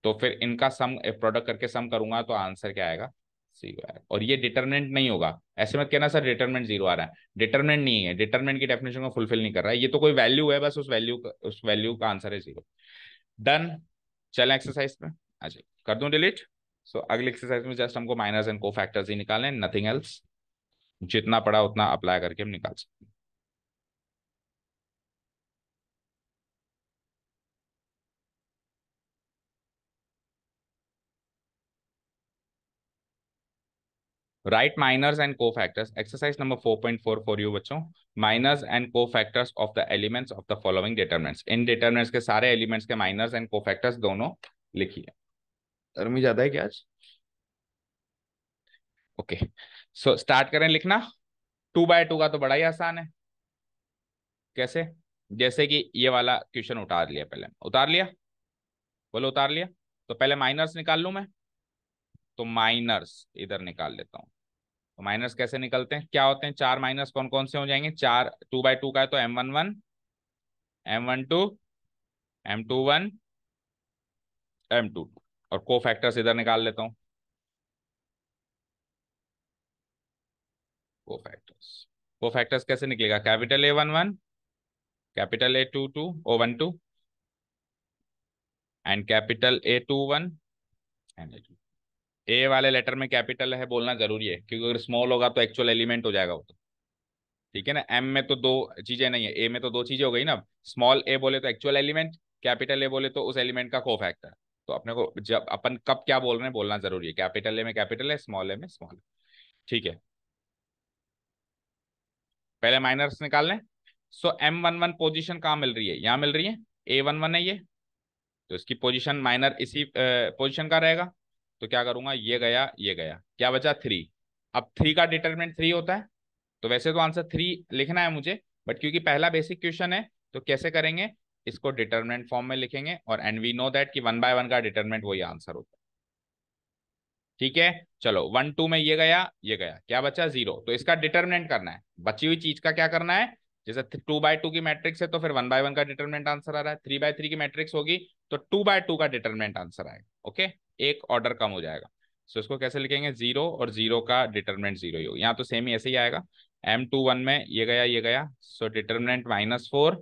तो फिर इनका सम प्रोडक्ट करके सम करूंगा तो आंसर क्या आएगा जीरो आएगा और ये डिटर्मिनेंट नहीं होगा ऐसे मत कहना सर डिटर्मिनेंट जीरो आ रहा है डिटर्मिनेंट नहीं है डिटर्मिनेंट की डेफिनेशन को फुलफिल नहीं कर रहा है ये तो कोई वैल्यू है बस उस वैल्यू का उस वैल्यू का आंसर है जीरो डन चल एक्सरसाइज में आ कर दू डिलीट सो so, अगले एक्सरसाइज में जस्ट हमको माइनस एंड को फैक्टर्स ही निकालने नथिंग एल्स जितना पड़ा उतना अप्लाई करके हम निकाल सकते हैं right minors and cofactors exercise number four point four four you बच्चों minors and cofactors of the elements of the following determinants इन डिटर्मेंट्स के सारे एलिमेंट्स के माइनर्स एंड को फैक्टर्स दोनों लिखिए गर्मी ज्यादा है क्या आज ओके सो स्टार्ट करें लिखना टू बाय टू का तो बड़ा ही आसान है कैसे जैसे कि ये वाला क्वेश्चन उतार लिया पहले उतार लिया बोलो उतार लिया तो पहले माइनर्स निकाल लू मैं तो माइनर्स इधर निकाल लेता हूं तो माइनस कैसे निकलते हैं क्या होते हैं चार माइनस कौन कौन से हो जाएंगे चार टू बाई टू का है तो M one one M one two M two one M two और को फैक्टर्स इधर निकाल लेता हूं को फैक्टर्स को फैक्टर्स कैसे निकलेगा capital A one one capital A two two oh one two and capital A two one and A two A वाले लेटर में कैपिटल है बोलना जरूरी है क्योंकि अगर स्मॉल होगा तो एक्चुअल एलिमेंट हो जाएगा वो तो ठीक है ना एम में तो दो चीजें नहीं है ए में तो दो चीजें हो गई ना स्मॉल ए बोले तो एक्चुअल एलिमेंट कैपिटल ए बोले तो उस एलिमेंट का को फैक्टर तो अपने को जब अपन कब क्या बोल रहे हैं बोलना जरूरी है कैपिटल ए में कैपिटल है स्मॉल ए में स्मॉल ठीक है पहले माइनर्स लें so M one one position कहाँ मिल रही है यहाँ मिल रही है ए वन वन है ये तो इसकी पोजिशन माइनर इसी पोजिशन का रहेगा तो क्या करूंगा ये गया ये गया क्या बचा थ्री अब थ्री का डिटरमिनेंट थ्री होता है तो वैसे तो आंसर थ्री लिखना है मुझे बट क्योंकि पहला बेसिक क्वेश्चन है तो कैसे करेंगे इसको डिटरमिनेंट फॉर्म में लिखेंगे और एंड वी नो दैट कि वन बाय वन का डिटरमिनेंट वही आंसर होता है ठीक है चलो वन टू में ये गया ये गया क्या बचा जीरो तो इसका डिटर्मिनेंट करना है बची हुई चीज का क्या करना है जैसे टू बाय टू की मैट्रिक्स है तो फिर वन बाय वन का डिटर्मिनेंट आंसर आ रहा है थ्री बाय थ्री की मैट्रिक्स होगी तो टू बाय टू का डिटर्मिनेंट आंसर आएगा ओके एक ऑर्डर कम हो जाएगा सो so, इसको कैसे लिखेंगे जीरो और जीरो का डिटर्मिनेंट जीरो ही हो यहाँ तो सेम ही ऐसे ही आएगा एम टू वन में ये गया ये गया so determinant minus four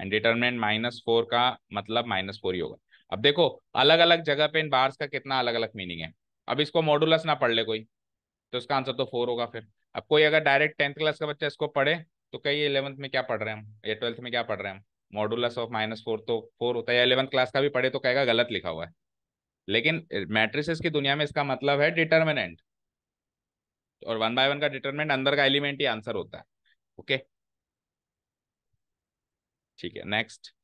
and determinant minus four का मतलब माइनस फोर ही होगा अब देखो अलग अलग जगह पे इन बार्स का कितना अलग अलग मीनिंग है अब इसको मॉडुलस ना पढ़ ले कोई तो इसका आंसर तो फोर होगा फिर अब कोई अगर डायरेक्ट टेंथ क्लास का बच्चा इसको पढ़े तो कही इलेवंथ में क्या पढ़ रहे हैं हम या ट्वेल्थ में क्या पढ़ रहे हैं हम मॉडुलस ऑफ माइनस फोर तो फोर होता है या इलेवंथ क्लास का भी पढ़े तो कहेगा गलत लिखा हुआ है लेकिन मैट्रिसेस की दुनिया में इसका मतलब है डिटर्मिनेंट और वन बाय वन का डिटर्मिनेंट अंदर का एलिमेंट ही आंसर होता है ओके ठीक है नेक्स्ट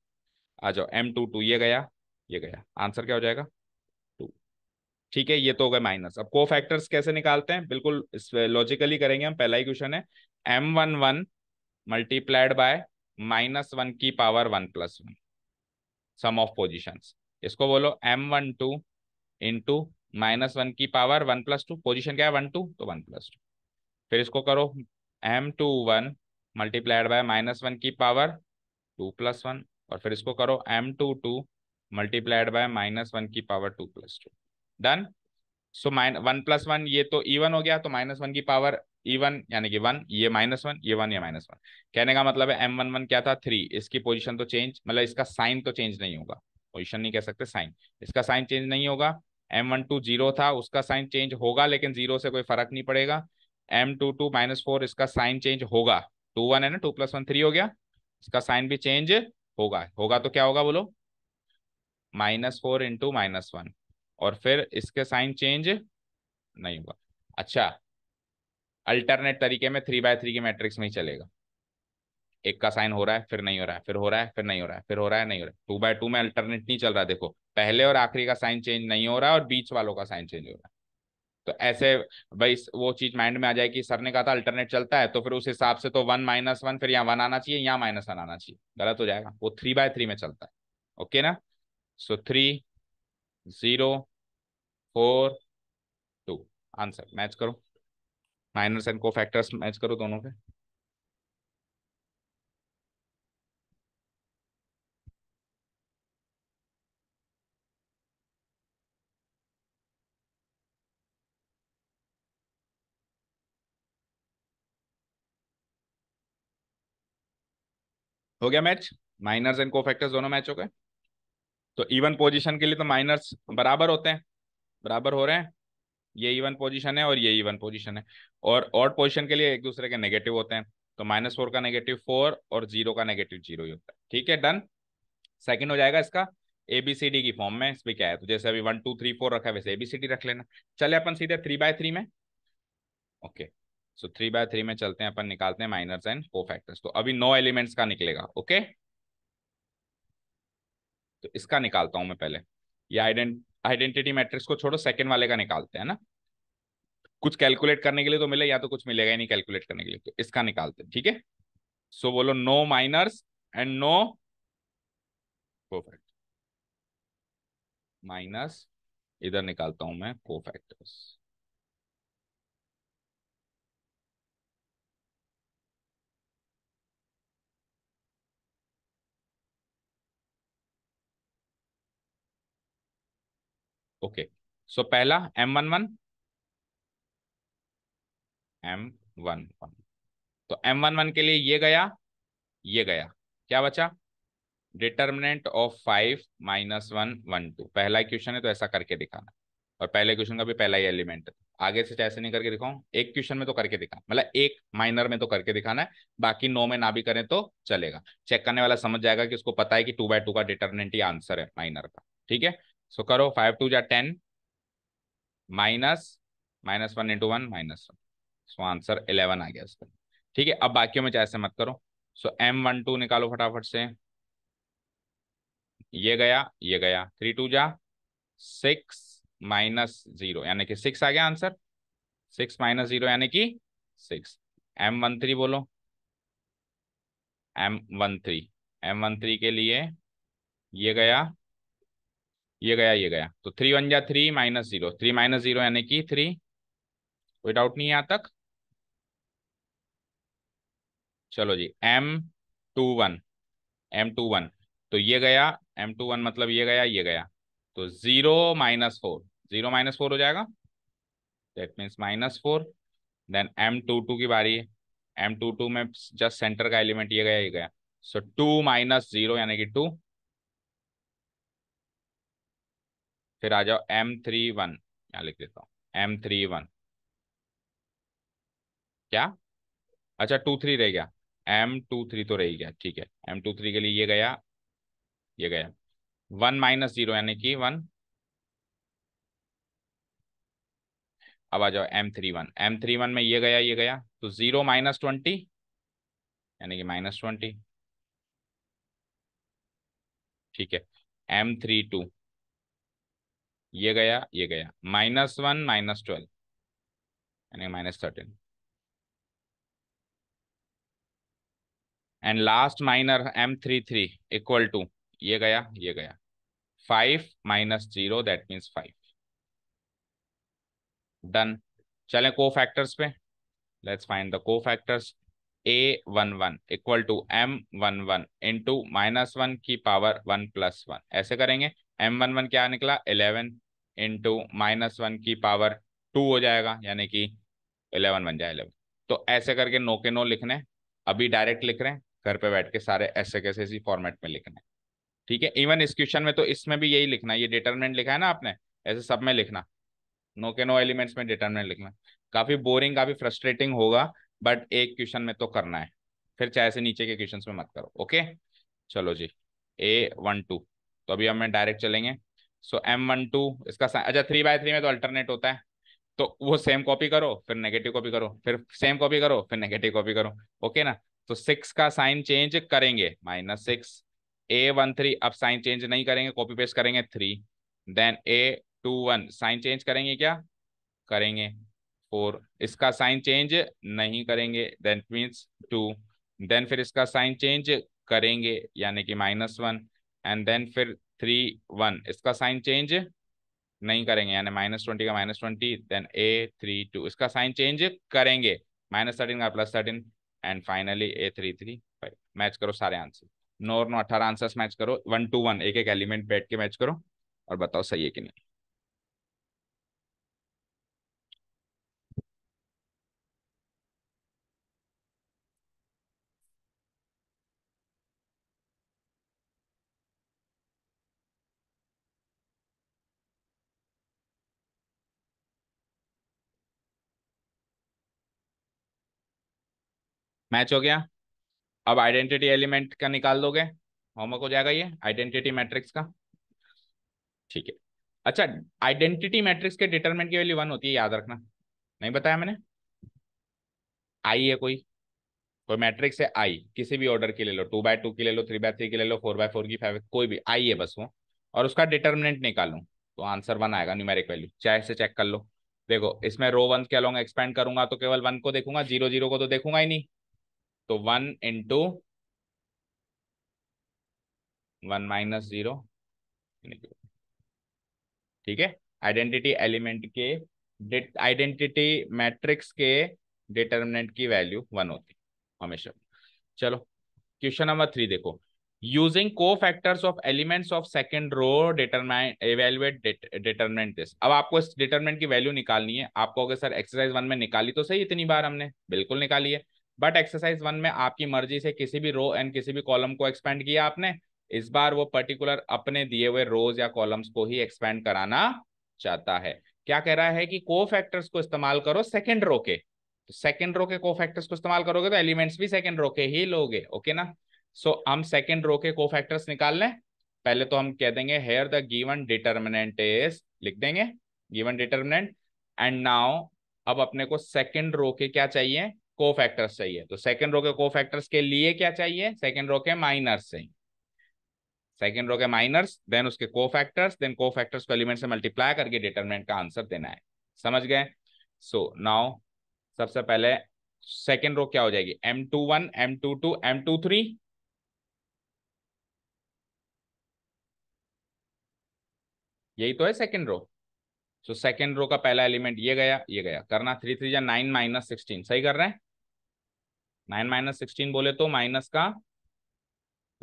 आ जाओ एम टू टू ये गया ये गया आंसर क्या हो जाएगा टू ठीक है ये तो हो गए माइनस अब को फैक्टर्स कैसे निकालते हैं बिल्कुल लॉजिकली करेंगे हम पहला ही क्वेश्चन है M one one multiplied by minus one की power one plus one sum of position इसको बोलो M one two into minus one की power one plus two position क्या है वन टू तो वन प्लस टू फिर इसको करो M two one multiplied by minus one की पावर टू प्लस वन और फिर इसको करो M two two multiplied by minus one की power two plus two done so माइन वन प्लस वन ये तो ई वन हो गया तो माइनस वन की पावर ई वन यानी कि वन ये माइनस वन ये वन ये माइनस वन कहने का मतलब है एम वन वन क्या था थ्री इसकी पोजिशन तो चेंज मतलब इसका साइन तो चेंज नहीं होगा पोजिशन नहीं कह सकते साइन इसका साइन चेंज नहीं होगा एम वन टू जीरो था उसका साइन चेंज होगा लेकिन जीरो से कोई फर्क नहीं पड़ेगा M two two minus four इसका साइन चेंज होगा टू वन है ना टू प्लस वन थ्री हो गया इसका साइन भी चेंज होगा होगा तो क्या होगा बोलो minus four into minus one और फिर इसके साइन चेंज नहीं होगा अच्छा अल्टरनेट तरीके में थ्री बाय थ्री के मैट्रिक्स में ही चलेगा एक का साइन हो रहा है फिर नहीं हो रहा है फिर हो रहा है फिर नहीं हो रहा है फिर हो रहा है नहीं हो रहा है टू बाय टू में अल्टरनेट नहीं चल रहा देखो पहले और आखिरी का साइन चेंज नहीं हो रहा और बीच वालों का साइन चेंज हो रहा है तो ऐसे भाई वो चीज माइंड में आ जाए कि सर ने कहा था अल्टरनेट चलता है तो फिर उस हिसाब से तो वन माइनस वन फिर यहाँ वन आना चाहिए यहाँ माइनस वन आना चाहिए गलत हो जाएगा वो थ्री बाय थ्री में चलता है ओके ना so three zero four two answer match करो minors and cofactors match करो दोनों के हो गया मैच माइनर्स एंड कोफैक्टर्स दोनों मैच हो गए तो इवन पोजीशन के लिए तो माइनर्स बराबर होते हैं बराबर हो रहे हैं ये इवन पोजीशन है और ये इवन पोजीशन है और ऑड पोजीशन के लिए एक दूसरे के नेगेटिव होते हैं तो माइनस फोर का नेगेटिव फोर और जीरो का नेगेटिव जीरो ही होता है ठीक है डन सेकंड हो जाएगा इसका एबीसीडी की फॉर्म में इसमें क्या है तो जैसे अभी वन टू थ्री फोर रखा है वैसे एबीसीडी रख लेना चले अपन सीधे थ्री बाय थ्री में okay okay. So three by three में चलते हैं अपन निकालते हैं माइनर्स एंड को फैक्टर्स तो अभी नौ एलिमेंट्स का निकलेगा ओके तो इसका निकालता हूं मैं पहले ये आइडेंटिटी मैट्रिक्स को छोड़ो सेकेंड वाले का निकालते हैं ना कुछ कैलकुलेट करने के लिए तो मिले या तो कुछ मिलेगा ही नहीं कैलकुलेट करने के लिए तो इसका निकालते हैं ठीक है सो बोलो no minors and no perfect minus इधर निकालता हूं मैं को फैक्टर्स ओके सो पहला M one one M one one तो एम वन वन के लिए ये गया ये गया क्या बचा determinant of five minus one one two पहला क्वेश्चन है तो ऐसा करके दिखाना और पहले क्वेश्चन का भी पहला ही एलिमेंट है आगे से ऐसे नहीं करके दिखाऊं एक क्वेश्चन में तो करके दिखा मतलब एक माइनर में तो करके दिखाना है बाकी नो में ना भी करें तो चलेगा चेक करने वाला समझ जाएगा कि उसको पता है कि टू बाय टू का डिटर्मिनेंट ही आंसर है माइनर का ठीक है सो करो फाइव टू जा ten minus minus one into one minus one so answer eleven आ गया इसका ठीक है अब बाकियों में चाहे मत करो सो एम वन टू निकालो फटाफट से ये गया ये गया थ्री टू जा सिक्स माइनस जीरो यानी कि सिक्स आ गया आंसर सिक्स माइनस जीरो यानी कि सिक्स एम वन थ्री बोलो M one three M one three के लिए ये गया ये गया ये गया तो थ्री वन जा three minus zero three minus zero यानी कि थ्री कोई डाउट नहीं है तक चलो जी M two one M two one तो ये गया एम टू वन मतलब ये गया ये गया तो zero minus four zero minus four हो जाएगा that means minus four then M two two की बारी एम टू टू में जस्ट सेंटर का एलिमेंट ये गया ये गया सो टू माइनस जीरो यानी कि टू फिर आ जाओ एम थ्री वन यहां लिख देता हूं एम थ्री वन क्या अच्छा टू थ्री रह गया एम टू थ्री तो रह गया ठीक है एम टू थ्री के लिए ये गया ये गया वन माइनस जीरो यानी कि वन अब आ जाओ M three one M three one में ये गया ये गया तो जीरो माइनस ट्वेंटी यानी कि माइनस ट्वेंटी ठीक है एम थ्री टू ये गया ये गया माइनस वन माइनस ट्वेल्व यानी minus thirteen and last minor M three three equal to ये गया ये गया five minus zero that means five done चलें को फैक्टर्स पे लेट्स फाइंड द को factors A one one equal to M one one into minus one की power one plus one ऐसे करेंगे एम वन वन क्या निकला eleven into minus one की power two हो जाएगा यानी कि इलेवन बन जाए इलेवन तो ऐसे करके नो के नो लिखने अभी डायरेक्ट लिख रहे हैं घर पे बैठ के सारे ऐसे कैसे इसी फॉर्मेट में लिखने ठीक है इवन इस क्वेश्चन में तो इसमें भी यही लिखना ये डिटर्मिनेंट लिखा है ना आपने ऐसे सब में लिखना नो के नो एलिमेंट्स में डिटर्मिनेंट लिखना काफी बोरिंग काफी फ्रस्ट्रेटिंग होगा बट एक क्वेश्चन में तो करना है फिर चाहे से नीचे के क्वेश्चन में मत करो ओके चलो जी ए वन टू तो अभी हमें डायरेक्ट चलेंगे सो एम वन टू इसका अच्छा थ्री बाय थ्री में तो अल्टरनेट होता है तो वो सेम कॉपी करो फिर नेगेटिव कॉपी करो फिर सेम कॉपी करो फिर नेगेटिव कॉपी करो ओके ना तो सिक्स का साइन चेंज करेंगे minus six A one three अब साइन चेंज नहीं करेंगे कॉपी पेस्ट करेंगे three then A two one sign change करेंगे क्या करेंगे फोर इसका साइन चेंज नहीं करेंगे देन मीन्स टू देन फिर इसका साइन चेंज करेंगे यानी कि माइनस वन एंड देन फिर थ्री वन इसका साइन चेंज नहीं करेंगे यानी माइनस ट्वेंटी का minus twenty then A three two इसका साइन चेंज करेंगे माइनस थर्टीन का plus thirteen and finally A three three five match करो सारे आंसर नौ और नौ अठारह आंसर्स मैच करो वन टू वन एक एक एलिमेंट बैठ के मैच करो और बताओ सही है कि नहीं मैच हो गया अब आइडेंटिटी एलिमेंट का निकाल दोगे होमवर्क हो जाएगा ये आइडेंटिटी मैट्रिक्स का ठीक है अच्छा आइडेंटिटी मैट्रिक्स के डिटरमिनेंट की वैल्यू वन होती है याद रखना नहीं बताया मैंने आई है कोई कोई मैट्रिक्स है आई किसी भी ऑर्डर की ले लो टू बाय टू की ले लो थ्री बाय थ्री की ले लो फोर बाय फोर की फाइव कोई भी आई है बस वो और उसका डिटर्मिनेंट निकालू तो आंसर वन आएगा न्यूमेरिक वैल्यू चाहे से चेक कर लो देखो इसमें रो वन के अलॉन्ग एक्सपेंड करूंगा तो केवल वन को देखूंगा जीरो जीरो को तो देखूंगा ही नहीं तो one into one minus zero ठीक है आइडेंटिटी एलिमेंट के आइडेंटिटी मैट्रिक्स के डिटर्मिनेंट की वैल्यू वन होती हमेशा चलो क्वेश्चन नंबर थ्री देखो using cofactors of elements of second row determine evaluate determinant this अब आपको इस डिटरमिनेंट की वैल्यू निकालनी है आपको अगर सर एक्सरसाइज वन में निकाली तो सही इतनी बार हमने बिल्कुल निकाली है बट एक्सरसाइज वन में आपकी मर्जी से किसी भी रो एंड किसी भी कॉलम को एक्सपेंड किया आपने इस बार वो पर्टिकुलर अपने दिए हुए रोज या कॉलम्स को ही एक्सपेंड कराना चाहता है क्या कह रहा है कि को फैक्टर्स को इस्तेमाल करो सेकेंड रो के तो सेकेंड रो के को फैक्टर्स को इस्तेमाल करोगे तो एलिमेंट्स भी सेकेंड रो के ही लोगे ओके ना सो so, हम सेकेंड रो के को फैक्टर्स निकाल लें पहले तो हम कह देंगे here the given determinant is लिख देंगे गिवन डिटर्मिनेंट एंड नाउ अब अपने को सेकेंड रो के क्या चाहिए को फैक्टर्स चाहिए तो सेकेंड रो के को फैक्टर्स के लिए क्या चाहिए सेकेंड रो के माइनर्स चाहिए सेकेंड रो के माइनर्स देन उसके cofactors then cofactors को एलिमेंट से मल्टीप्लाई करके डिटर्मिनेंट का आंसर देना है समझ गए सो नाउ सबसे पहले सेकेंड रो क्या हो जाएगी M two one M two two M two three यही तो है second row so second row का पहला एलिमेंट ये गया ये गया करना थ्री थ्री या नाइन माइनस सिक्सटीन सही कर रहे हैं नाइन माइनस सिक्सटीन बोले तो माइनस का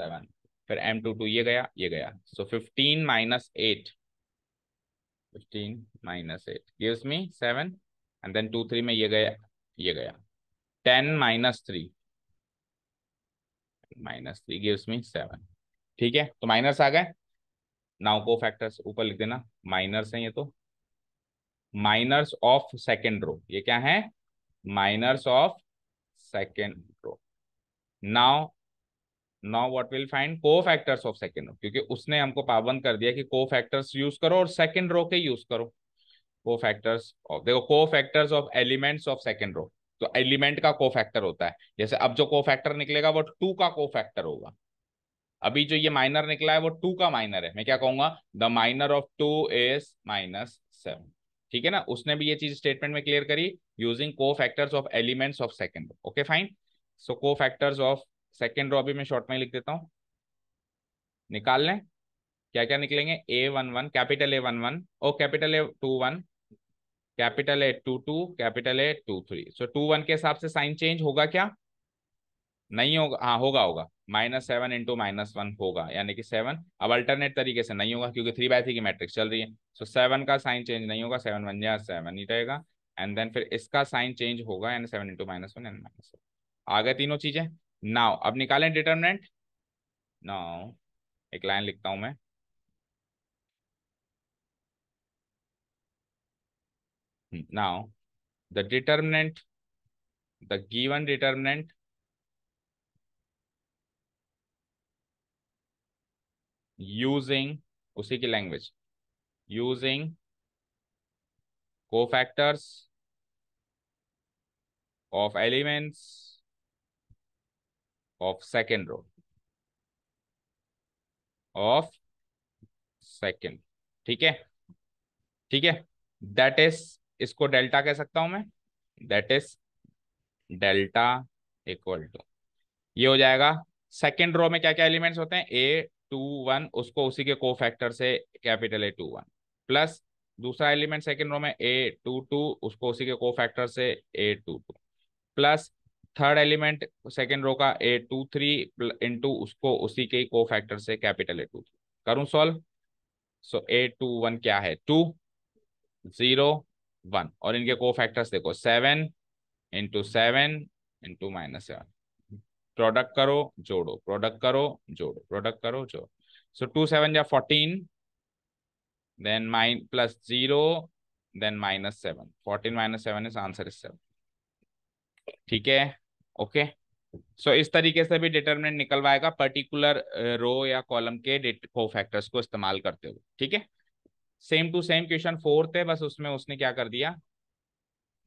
सेवन फिर एम टू टू ये गया ये गया so fifteen minus eight fifteen minus eight gives me seven and then two three में ये गया ये गया ten minus three minus three gives me seven ठीक है तो माइनस आ गए नाउ को फैक्टर्स ऊपर लिख देना माइनस है ये तो माइनर्स ऑफ सेकेंड रो ये क्या है minors of second row now now what we'll find cofactors of second row क्योंकि उसने हमको पाबंद कर दिया कि cofactors use करो और second row के use करो cofactors of देखो cofactors of elements of second row तो एलिमेंट का कोफैक्टर होता है जैसे अब जो कोफैक्टर निकलेगा वो टू का कोफैक्टर होगा अभी जो ये माइनर निकला है वो टू का माइनर है मैं क्या कहूंगा the minor of two is minus seven ठीक है ना उसने भी ये चीज स्टेटमेंट में क्लियर करी using cofactors of elements of second row okay fine so cofactors of second रो अभी मैं शॉर्ट में लिख देता हूँ निकाल लें क्या क्या निकलेंगे A one one capital A one one oh capital A two one capital A two two capital A two three so two one के हिसाब से साइन चेंज होगा क्या नहीं होगा हाँ होगा होगा minus seven into minus one होगा यानी कि सेवन अब अल्टरनेट तरीके से नहीं होगा क्योंकि थ्री बाई थ्री की मैट्रिक्स चल रही है सो so, सेवन का साइन चेंज नहीं होगा सेवन वन या सेवन ही रहेगा एंड देन फिर इसका साइन चेंज होगा यानी seven into minus one and minus आ गए तीनों चीजें नाउ अब निकालें डिटर्मिनेंट नाउ एक लाइन लिखता हूं मैं now the determinant the given determinant using उसी की language using cofactors of elements of second row of second ठीक है ठीक है दैट इज इसको डेल्टा कह सकता हूं मैं that is delta equal to ये हो जाएगा सेकेंड रो में क्या क्या एलिमेंट्स होते हैं ए टू वन उसको उसी के को फैक्टर से capital A two one plus दूसरा एलिमेंट सेकेंड रो में ए टू टू उसको उसी के को फैक्टर से A two two plus third element second row का ए टू थ्री इंटू उसको उसी के को फैक्टर से कैपिटल ए टू थ्री करूँ solve so A two one क्या है टू जीरो वन और इनके को फैक्टर्स देखो seven into seven into minus seven product करो जोड़ो प्रोडक्ट करो जोड़ो प्रोडक्ट करो जोड़ो सो टू सेवन या fourteen then mine plus zero then minus seven fourteen minus seven is answer is seven ठीक है ओके सो so, इस तरीके से भी डिटर्मिनेंट निकलवाएगा पर्टिकुलर रो uh, या कॉलम के को फैक्टर्स को इस्तेमाल करते हुए ठीक है same to same question fourth है बस उसमें उसने क्या कर दिया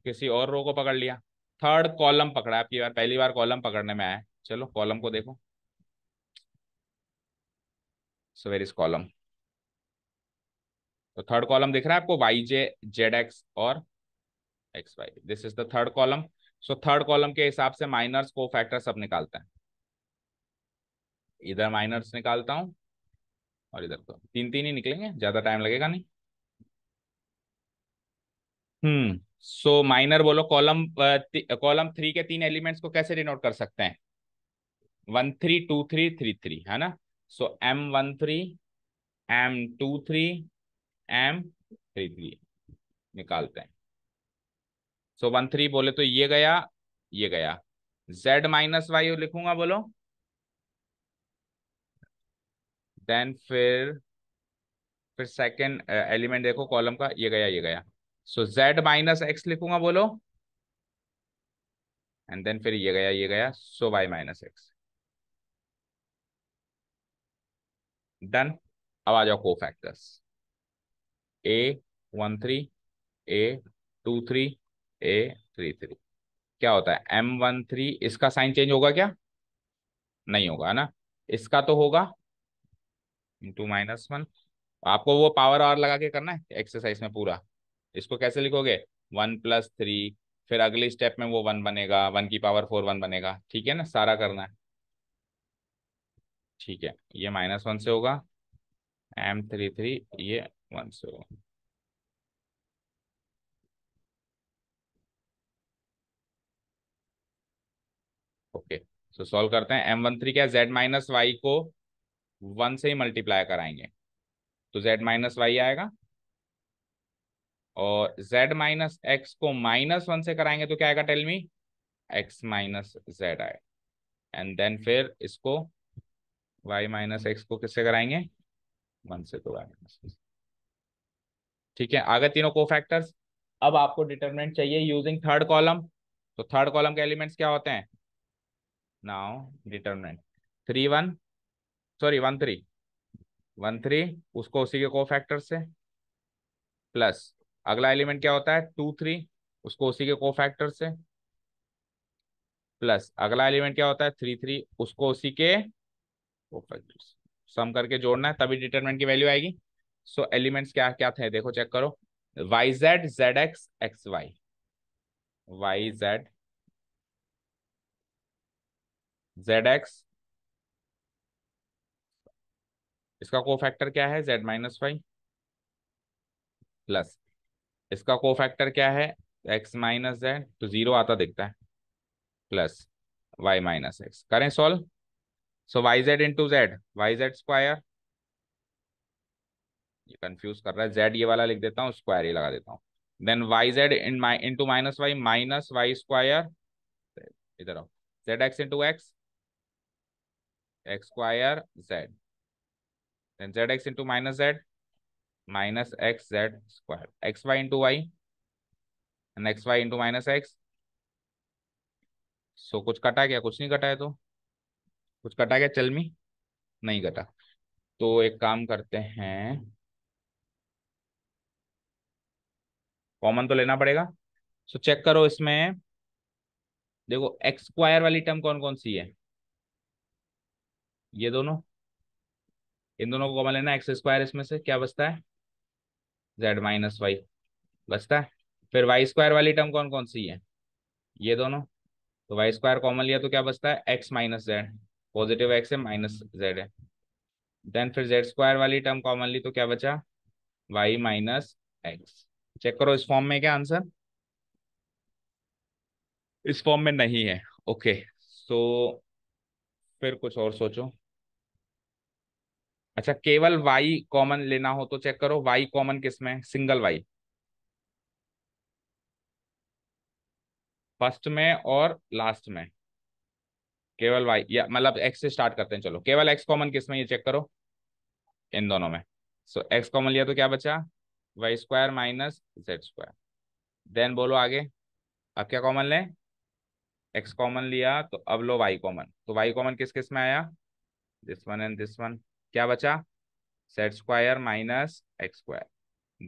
किसी और रो को पकड़ लिया थर्ड कॉलम पकड़ा आपकी बार पहली बार कॉलम पकड़ने में आया चलो कॉलम को देखो सो वेर इज कॉलम तो थर्ड कॉलम दिख रहा है आपको वाई जे जेड एक्स और X Y this is the third column so third column के हिसाब से माइनर्स को फैक्टर सब निकालते हैं इधर माइनर्स निकालता हूं और इधर को तीन तीन ही निकलेंगे ज्यादा टाइम लगेगा नहीं हम्म सो माइनर बोलो कॉलम कॉलम थ्री के तीन एलिमेंट्स को कैसे डिनोट कर सकते हैं one three two three three three है ना so M one three M two three M three three निकालते हैं सो वन थ्री बोले तो ये गया ये गया जेड माइनस वाई लिखूंगा बोलो देन फिर फिर सेकेंड एलिमेंट देखो कॉलम का ये गया ये गया सो जेड माइनस एक्स लिखूंगा बोलो एंड देन फिर ये गया ये गया so Y minus X done अब आ जाओ को factors A one three A two three A three three क्या होता है एम वन थ्री इसका साइन चेंज होगा क्या नहीं होगा ना इसका तो होगा इंटू माइनस वन आपको वो पावर आवर लगा के करना है एक्सरसाइज में पूरा इसको कैसे लिखोगे वन प्लस थ्री फिर अगले स्टेप में वो वन बनेगा वन की पावर फोर वन बनेगा ठीक है ना सारा करना है ठीक है ये माइनस वन से होगा एम थ्री थ्री ये वन से होगा ओके सो सॉल्व करते हैं एम वन थ्री क्या जेड माइनस वाई को वन से ही मल्टीप्लाई कराएंगे तो जेड माइनस वाई आएगा और z माइनस एक्स को माइनस वन से कराएंगे तो क्या आएगा टेलमी x माइनस जेड आए एंड देन फिर इसको वाई माइनस एक्स को किससे कराएंगे वन से तो वाई माइनस ठीक है आगे तीनों को फैक्टर्स अब आपको डिटर्मिनेंट चाहिए यूजिंग थर्ड कॉलम तो थर्ड कॉलम के एलिमेंट्स क्या होते हैं now determinant three one sorry one three one three उसको उसी के को फैक्टर से प्लस अगला एलिमेंट क्या होता है टू थ्री उसको उसी के को फैक्टर से प्लस अगला एलिमेंट क्या होता है थ्री थ्री उसको उसी के फोर फाइव सिक्स सम करके जोड़ना है तभी डिटर्मेंट की वैल्यू आएगी सो so, एलिमेंट्स क्या क्या थे देखो चेक करो Y Z Z X X Y Y Z Z X इसका को फैक्टर क्या है जेड माइनस वाई प्लस इसका को फैक्टर क्या है एक्स माइनस जेड तो जीरो आता दिखता है प्लस वाई माइनस एक्स करें solve so Y Z into Z Y Z square ये कंफ्यूज कर रहा है जेड ये वाला लिख देता हूँ स्क्वायर ये लगा देता हूँ then Y Z in into minus Y minus Y square इधर आओ Z X into X X square Z then Z X into minus Z minus X Z square X Y into Y and X Y into minus X so कुछ कटा क्या कुछ नहीं कटा है तो कुछ कटा गया चलमी नहीं कटा तो एक काम करते हैं कॉमन तो लेना पड़ेगा सो चेक करो इसमें देखो एक्स स्क्वायर वाली टर्म कौन कौन सी है ये दोनों इन दोनों को कॉमन लेना एक्स स्क्वायर इसमें से क्या बचता है जेड माइनस वाई बचता है फिर वाई स्क्वायर वाली टर्म कौन कौन सी है ये दोनों तो वाई स्क्वायर कॉमन लिया तो क्या बचता है X minus Z positive X है माइनस जेड है देन फिर जेड स्क्वायर वाली टर्म कॉमनली तो क्या बचा वाई माइनस एक्स चेक करो इस फॉर्म में क्या आंसर इस फॉर्म में नहीं है ओके okay, सो so, फिर कुछ और सोचो अच्छा केवल वाई कॉमन लेना हो तो चेक करो वाई कॉमन किस में सिंगल वाई फर्स्ट में और लास्ट में केवल वाई या मतलब एक्स से स्टार्ट करते हैं चलो केवल एक्स कॉमन किस में ये चेक करो इन दोनों में सो एक्स कॉमन लिया तो क्या बचा Y square minus Z square then बोलो आगे अब क्या कॉमन लें एक्स कॉमन लिया तो अब लो वाई कॉमन तो वाई कॉमन किस किस में आया this one and this one क्या बचा Z square minus X square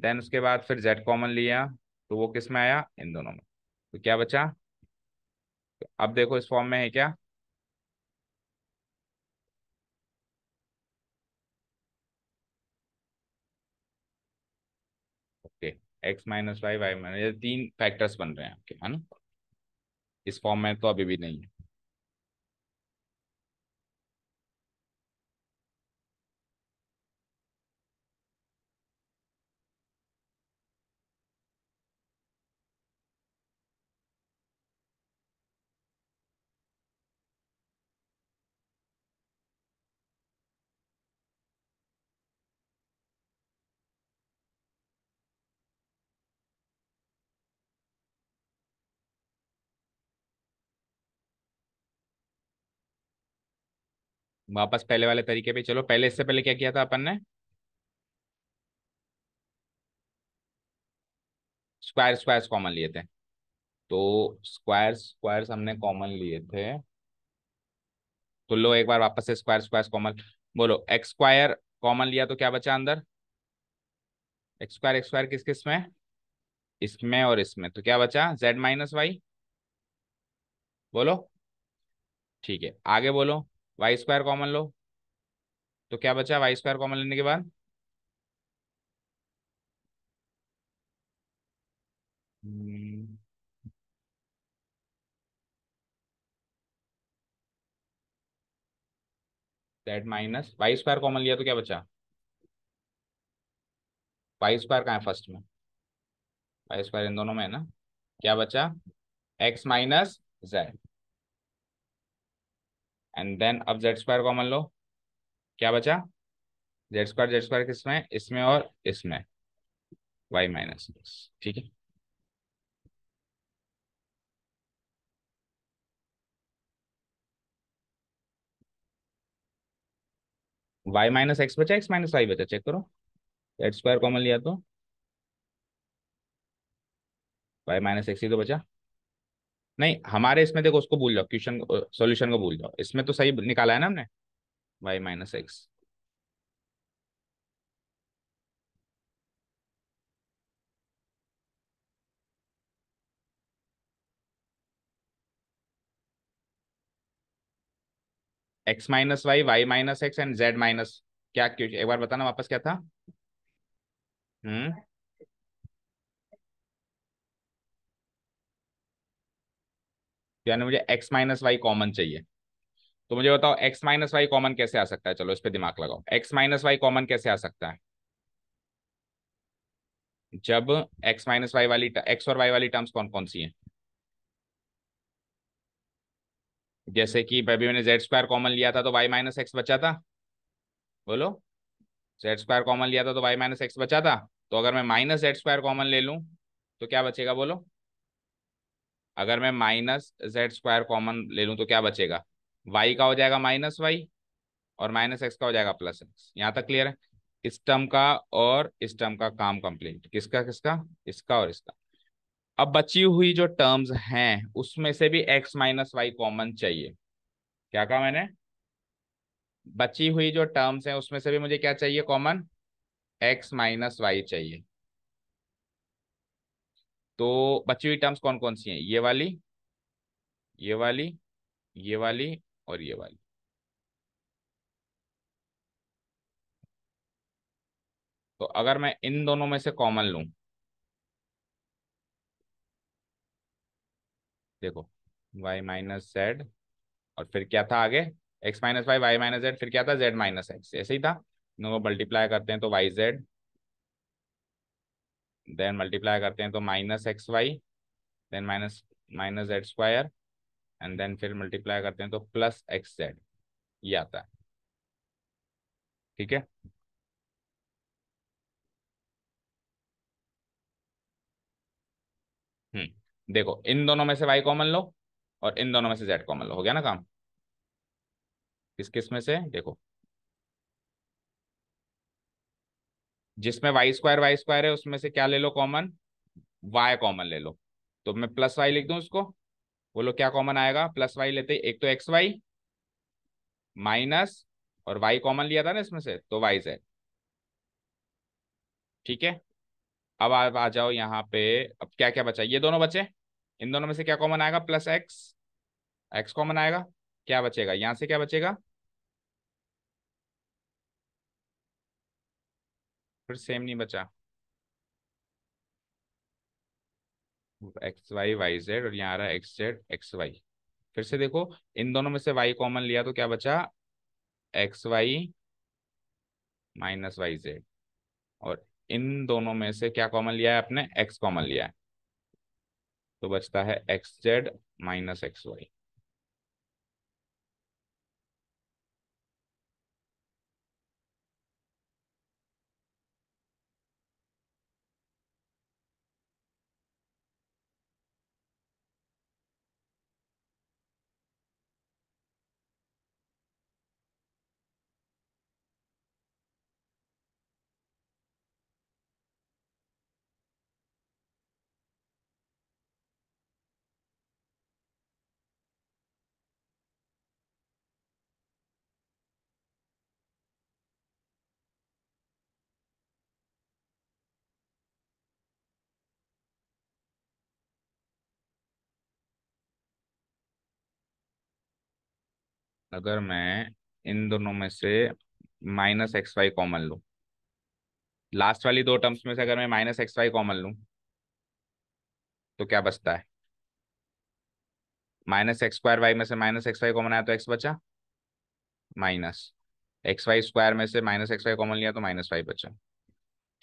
then उसके बाद फिर जेड कॉमन लिया तो वो किस में आया इन दोनों में तो क्या बचा तो अब देखो इस फॉर्म में है क्या X minus Y Y minus तीन फैक्टर्स बन रहे हैं आपके है ना इस फॉर्म में तो अभी भी नहीं है वापस पहले वाले तरीके पे चलो पहले इससे पहले क्या किया था अपन ने स्क्वायर स्क्वायर्स कॉमन लिए थे तो स्क्वायर स्क्वायर्स हमने कॉमन लिए थे तो लो एक बार वापस से स्क्वायर स्क्वायर कॉमन बोलो एक्स स्क्वायर कॉमन लिया तो क्या बचा अंदर एक्स स्क्वायर एक्स स्क्वायर किस किस में इसमें और इसमें तो क्या बचा जेड माइनस वाई बोलो ठीक है आगे बोलो वाई स्क्वायर कॉमन लो तो क्या बचा वाई स्क्वायर कॉमन लेने के बाद that hmm. Minus Y square common लिया तो क्या बचा वाई स्क्वायर कहाँ है फर्स्ट में वाई स्क्वायर इन दोनों में है ना क्या बचा X minus Z and then अब जेड स्क्वायर कॉमन लो क्या बचा जेड स्क्वायर जेड स्क्वायर किसमें इसमें और इसमें वाई माइनस ठीक है वाई माइनस एक्स बचा एक्स माइनस वाई बचा चेक करो जेड स्क्वायर कॉमन लिया तो वाई माइनस एक्स ही तो बचा नहीं हमारे इसमें देखो उसको भूल जाओ क्वेश्चन सॉल्यूशन को भूल जाओ इसमें तो सही निकाला है ना हमने Y minus X X minus Y Y minus X and Z minus क्या क्यों एक बार बताना वापस क्या था हम्म यानी मुझे एक्स माइनस वाई कॉमन चाहिए तो मुझे बताओ x माइनस वाई कॉमन कैसे आ सकता है चलो इस पर दिमाग लगाओ x माइनस वाई कॉमन कैसे आ सकता है जब x माइनस वाई वाली x और y वाली टर्म्स कौन कौन सी हैं जैसे कि अभी मैंने जेड स्क्वायर कॉमन लिया था तो y माइनस एक्स बचा था बोलो जेड स्क्वायर कॉमन लिया था तो y माइनस एक्स बचा था तो अगर मैं माइनस जेड स्क्वायर कॉमन ले लूं तो क्या बचेगा बोलो अगर मैं माइनस जेड स्क्वायर कॉमन ले लूँ तो क्या बचेगा वाई का हो जाएगा माइनस वाई और माइनस एक्स का हो जाएगा प्लस एक्स यहाँ तक क्लियर है इस टर्म का और इस टर्म का काम कंप्लीट किसका किसका इसका और इसका अब बची हुई जो टर्म्स हैं उसमें से भी एक्स माइनस वाई कॉमन चाहिए क्या कहा मैंने बची हुई जो टर्म्स हैं उसमें से भी मुझे क्या चाहिए कॉमन एक्स माइनस वाई चाहिए तो बची हुई टर्म्स कौन कौन सी हैं ये वाली ये वाली ये वाली और ये वाली तो अगर मैं इन दोनों में से कॉमन लू देखो y माइनस जेड और फिर क्या था आगे x minus Y Y minus Z फिर क्या था z माइनस एक्स ऐसे ही था मल्टीप्लाई करते हैं तो वाई जेड देन मल्टीप्लाई करते हैं तो minus X Y then minus minus Z square and then फिर मल्टीप्लाई करते हैं तो प्लस एक्स जेड ये आता है ठीक है हम्म देखो इन दोनों में से वाई कॉमन लो और इन दोनों में से जेड कॉमन लो हो गया ना काम किस किस में से देखो जिसमें वाई स्क्वायर वाई स्क्वायर है उसमें से क्या ले लो कॉमन वाई कॉमन ले लो तो मैं प्लस वाई लिख दू उसको बोलो क्या कॉमन आएगा प्लस वाई लेते एक तो एक्स वाई माइनस और वाई कॉमन लिया था ना इसमें से तो वाई जेड ठीक है अब आप आ जाओ यहाँ पे अब क्या क्या बचा ये दोनों बचे इन दोनों में से क्या कॉमन आएगा प्लस एक्स एक्स कॉमन आएगा क्या बचेगा यहाँ से क्या बचेगा फिर सेम नहीं बचा एक्स वाई वाई जेड और यहाँ आ रहा है एक्स जेड एक्स वाई फिर से देखो इन दोनों में से वाई कॉमन लिया तो क्या बचा X Y minus Y Z और इन दोनों में से क्या कॉमन लिया है आपने एक्स कॉमन लिया है तो बचता है X Z minus X Y अगर मैं इन दोनों में से माइनस एक्स वाई कॉमन लू लास्ट वाली दो टर्म्स में से अगर मैं माइनस एक्स वाई कॉमन लू तो क्या बचता है माइनस एक्स स्क्वायर वाई में से माइनस एक्स वाई कॉमन आया तो एक्स बचा माइनस एक्स वाई स्क्वायर में से माइनस एक्स वाई कॉमन लिया तो माइनस वाई बचा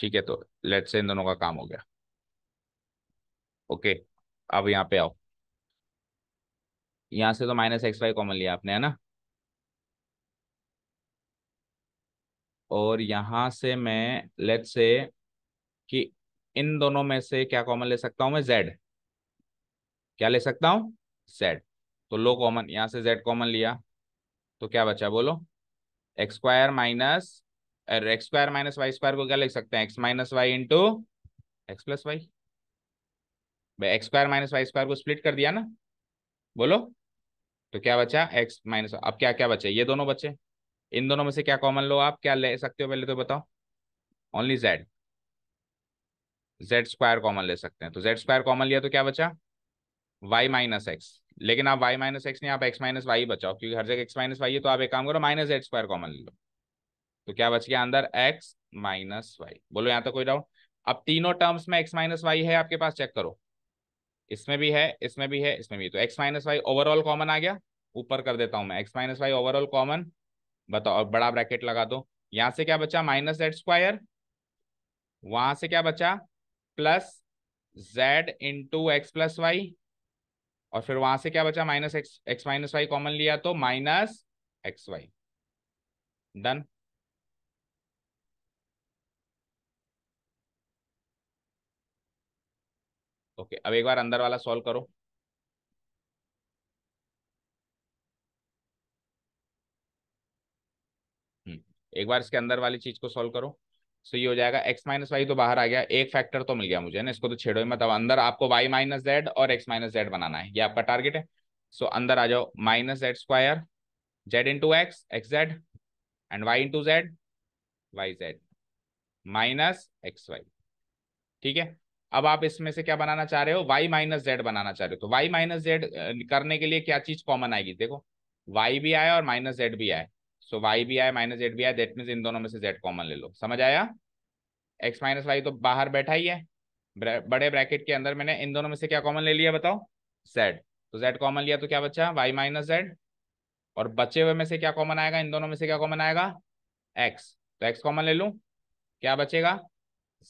ठीक है तो लेट से इन दोनों का काम हो गया ओके अब यहाँ पे आओ यहाँ से तो माइनस एक्स वाई कॉमन लिया आपने है ना और यहाँ से मैं लेट से कि इन दोनों में से क्या कॉमन ले सकता हूँ मैं जेड क्या ले सकता हूँ जेड तो लो कॉमन यहाँ से जेड कॉमन लिया तो क्या बचा बोलो X square minus X square minus Y square को क्या लिख सकते हैं X minus Y into X plus Y X square minus Y square को स्प्लिट कर दिया ना बोलो तो क्या बचा एक्स माइनस अब क्या क्या बचे ये दोनों बचे इन दोनों में से क्या कॉमन लो आप क्या ले सकते हो पहले तो बताओ only Z Z square common ले सकते हैं तो जेड स्क्वायर कॉमन लिया तो क्या बचा वाई माइनस एक्स लेकिन आप वाई माइनस एक्स नहीं आप एक्स माइनस वाई बचाओ क्योंकि हर जगह एक्स माइनस वाई है तो आप एक काम करो माइनस जेड स्क्वायर कॉमन ले लो तो क्या बच गया अंदर एक्स माइनस वाई बोलो यहाँ तक तो कोई डाउट अब तीनों टर्म्स में एक्स माइनस वाई है आपके पास चेक करो इसमें भी है इसमें भी है इसमें भी तो X minus Y overall common आ गया ऊपर कर देता हूं मैं X minus Y overall common बताओ बड़ा ब्रैकेट लगा दो यहां से क्या बचा माइनस जेड स्क्वायर वहां से क्या बचा plus Z into X plus Y और फिर वहां से क्या बचा minus X X minus Y common लिया तो minus X Y done okay अब एक बार अंदर वाला सॉल्व करो एक बार इसके अंदर वाली चीज को सोल्व करो सो ये हो जाएगा एक्स माइनस वाई तो बाहर आ गया एक फैक्टर तो मिल गया मुझे ना इसको तो छेड़ो ही मतलब अंदर आपको वाई माइनस जेड और एक्स माइनस जेड बनाना है ये आपका टारगेट है सो so, अंदर आ जाओ minus Z square Z into X X Z and Y into Z Y Z minus X Y ठीक है अब आप इसमें से क्या बनाना चाह रहे हो वाई माइनस जेड बनाना चाह रहे हो तो वाई माइनस जेड करने के लिए क्या चीज कॉमन आएगी देखो वाई भी आया और माइनस जेड भी आया सो वाई भी आए माइनस जेड भी आए देट मीन इन दोनों में से जेड कॉमन ले लो समझ आया एक्स माइनस वाई तो बाहर बैठा ही है बड़े ब्रैकेट के अंदर मैंने इन दोनों में से क्या कॉमन ले लिया बताओ जेड तो जेड कॉमन लिया तो क्या बचा वाई माइनस जेड और बचे हुए में से क्या कॉमन आएगा इन दोनों में से क्या कॉमन आएगा एक्स तो एक्स कॉमन ले लू क्या बचेगा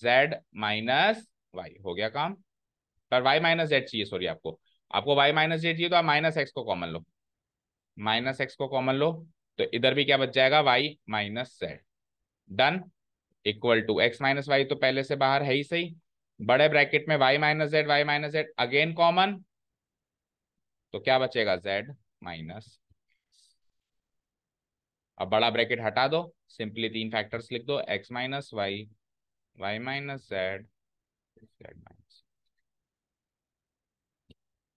जेड माइनस वाई हो गया काम पर वाई माइनस जेड चाहिए सॉरी आपको आपको वाई माइनस जेड चाहिए तो आप माइनस एक्स को कॉमन लो माइनस एक्स को कॉमन लो तो इधर भी क्या बच जाएगा Y minus Z done equal to X minus Y तो पहले से बाहर है ही सही बड़े ब्रैकेट में Y minus Z Y minus Z again common तो क्या बचेगा जेड माइनस अब बड़ा ब्रैकेट हटा दो सिंपली तीन फैक्टर्स लिख दो X minus Y Y minus Z Z minus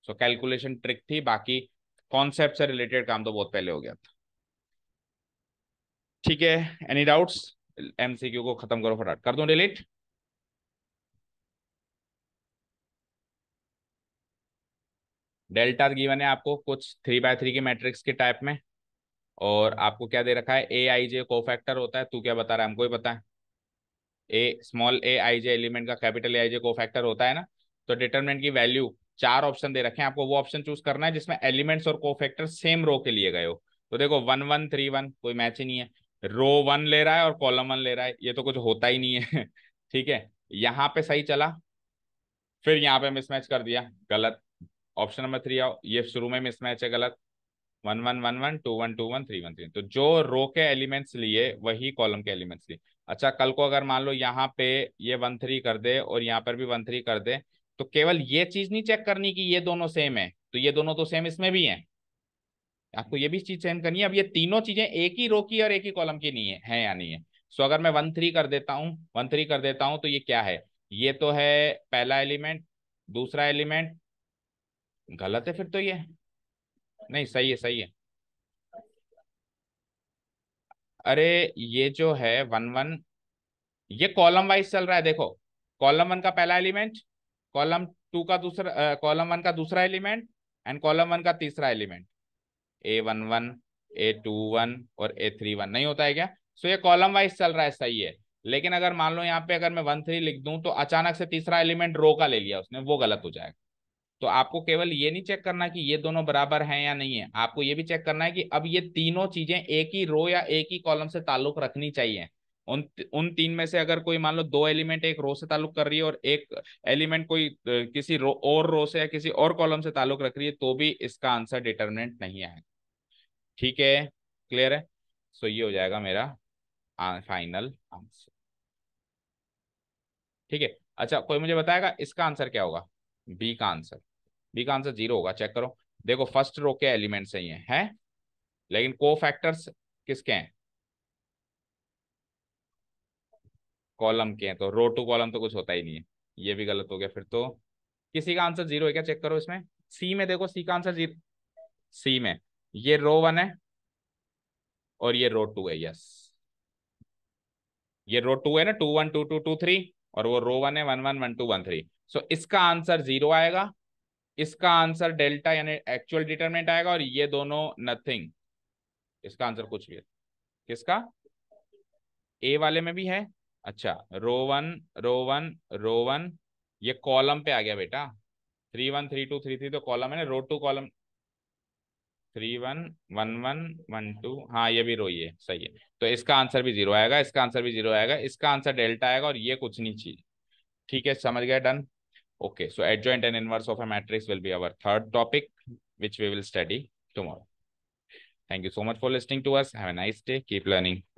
so calculation trick थी बाकी कॉन्सेप्ट से रिलेटेड काम तो बहुत पहले हो गया था ठीक है एनी डाउट्स एमसीक्यू को खत्म करो फटाट कर दो डिलीट डेल्टा गिवन है आपको कुछ थ्री बाय थ्री के मैट्रिक्स के टाइप में और आपको क्या दे रखा है ए आई जे को फैक्टर होता है तू क्या बता रहा है हमको ही पता है A small A I J element का capital A I J cofactor होता है ना तो डिटर्मिनेंट की वैल्यू चार ऑप्शन दे रखे हैं आपको वो ऑप्शन चूज करना है जिसमें एलिमेंट्स और को फैक्टर सेम रो के लिए गए हो तो देखो वन वन थ्री वन कोई मैच ही नहीं है रो वन ले रहा है और कॉलम वन ले रहा है ये तो कुछ होता ही नहीं है ठीक है यहाँ पे सही चला फिर यहाँ पे मिसमैच कर दिया गलत ऑप्शन नंबर थ्री आओ ये शुरू में मिसमैच है गलत one one one one two one two one three one three तो जो रो के एलिमेंट्स लिए वही कॉलम के एलिमेंट्स लिए अच्छा कल को अगर मान लो यहाँ पे ये वन थ्री कर दे और यहाँ पर भी वन थ्री कर दे तो केवल ये चीज नहीं चेक करनी कि ये दोनों सेम है तो ये दोनों तो सेम इसमें भी है आपको ये भी चीज चयन करनी है अब ये तीनों चीजें एक ही रो की और एक ही कॉलम की नहीं है, है या नहीं है सो अगर मैं वन थ्री कर देता हूँ वन थ्री कर देता हूँ तो ये क्या है ये तो है पहला एलिमेंट दूसरा एलिमेंट गलत है फिर तो ये नहीं सही है सही है अरे ये जो है वन वन ये कॉलम वाइज चल रहा है देखो कॉलम वन का पहला एलिमेंट कॉलम टू का दूसरा कॉलम वन का दूसरा एलिमेंट एंड कॉलम वन का तीसरा element A one one A two one और ए थ्री वन नहीं होता है क्या सो ये कॉलम वाइज चल रहा है सही है लेकिन अगर मान लो यहाँ पे अगर मैं वन थ्री लिख दूं तो अचानक से तीसरा एलिमेंट रो का ले लिया उसने वो गलत हो जाएगा तो आपको केवल ये नहीं चेक करना कि ये दोनों बराबर हैं या नहीं है आपको ये भी चेक करना है कि अब ये तीनों चीजें एक ही रो या एक ही कॉलम से ताल्लुक रखनी चाहिए उन उन तीन में से अगर कोई मान लो दो एलिमेंट एक रो से ताल्लुक कर रही है और एक एलिमेंट कोई किसी रो, और रो से या किसी और कॉलम से ताल्लुक रख रही है तो भी इसका आंसर डिटर्मिनेंट नहीं आएगा ठीक है क्लियर है सो ये हो जाएगा मेरा आ, फाइनल आंसर ठीक है अच्छा कोई मुझे बताएगा इसका आंसर क्या होगा बी का आंसर बी का आंसर जीरो होगा चेक करो देखो फर्स्ट रो के एलिमेंट सही है, है? लेकिन को फैक्टर्स किसके हैं कॉलम के हैं तो रो टू कॉलम तो कुछ होता ही नहीं है ये भी गलत हो गया फिर तो किसी का आंसर जीरो है क्या चेक करो इसमें सी में देखो सी का आंसर जीरो सी में ये रो वन है और ये रो टू है यस ये रो टू है ना two one two two two three और वो रो वन है one one one two one three so इसका आंसर जीरो आएगा इसका आंसर डेल्टा यानी एक्चुअल डिटरमिनेंट आएगा और ये दोनों नथिंग इसका आंसर कुछ भी है किसका ए वाले में भी है अच्छा row one row one row one ये कॉलम पे आ गया बेटा three one three two three three तो कॉलम है ना row two column three one one one one two हाँ ये भी रो ये सही है तो इसका आंसर भी जीरो आएगा इसका आंसर भी जीरो आएगा इसका आंसर डेल्टा आएगा और ये कुछ नहीं चीज ठीक है समझ गया done okay so adjoint and inverse of a matrix will be our third topic which we will study tomorrow thank you so much for listening to us have a nice day keep learning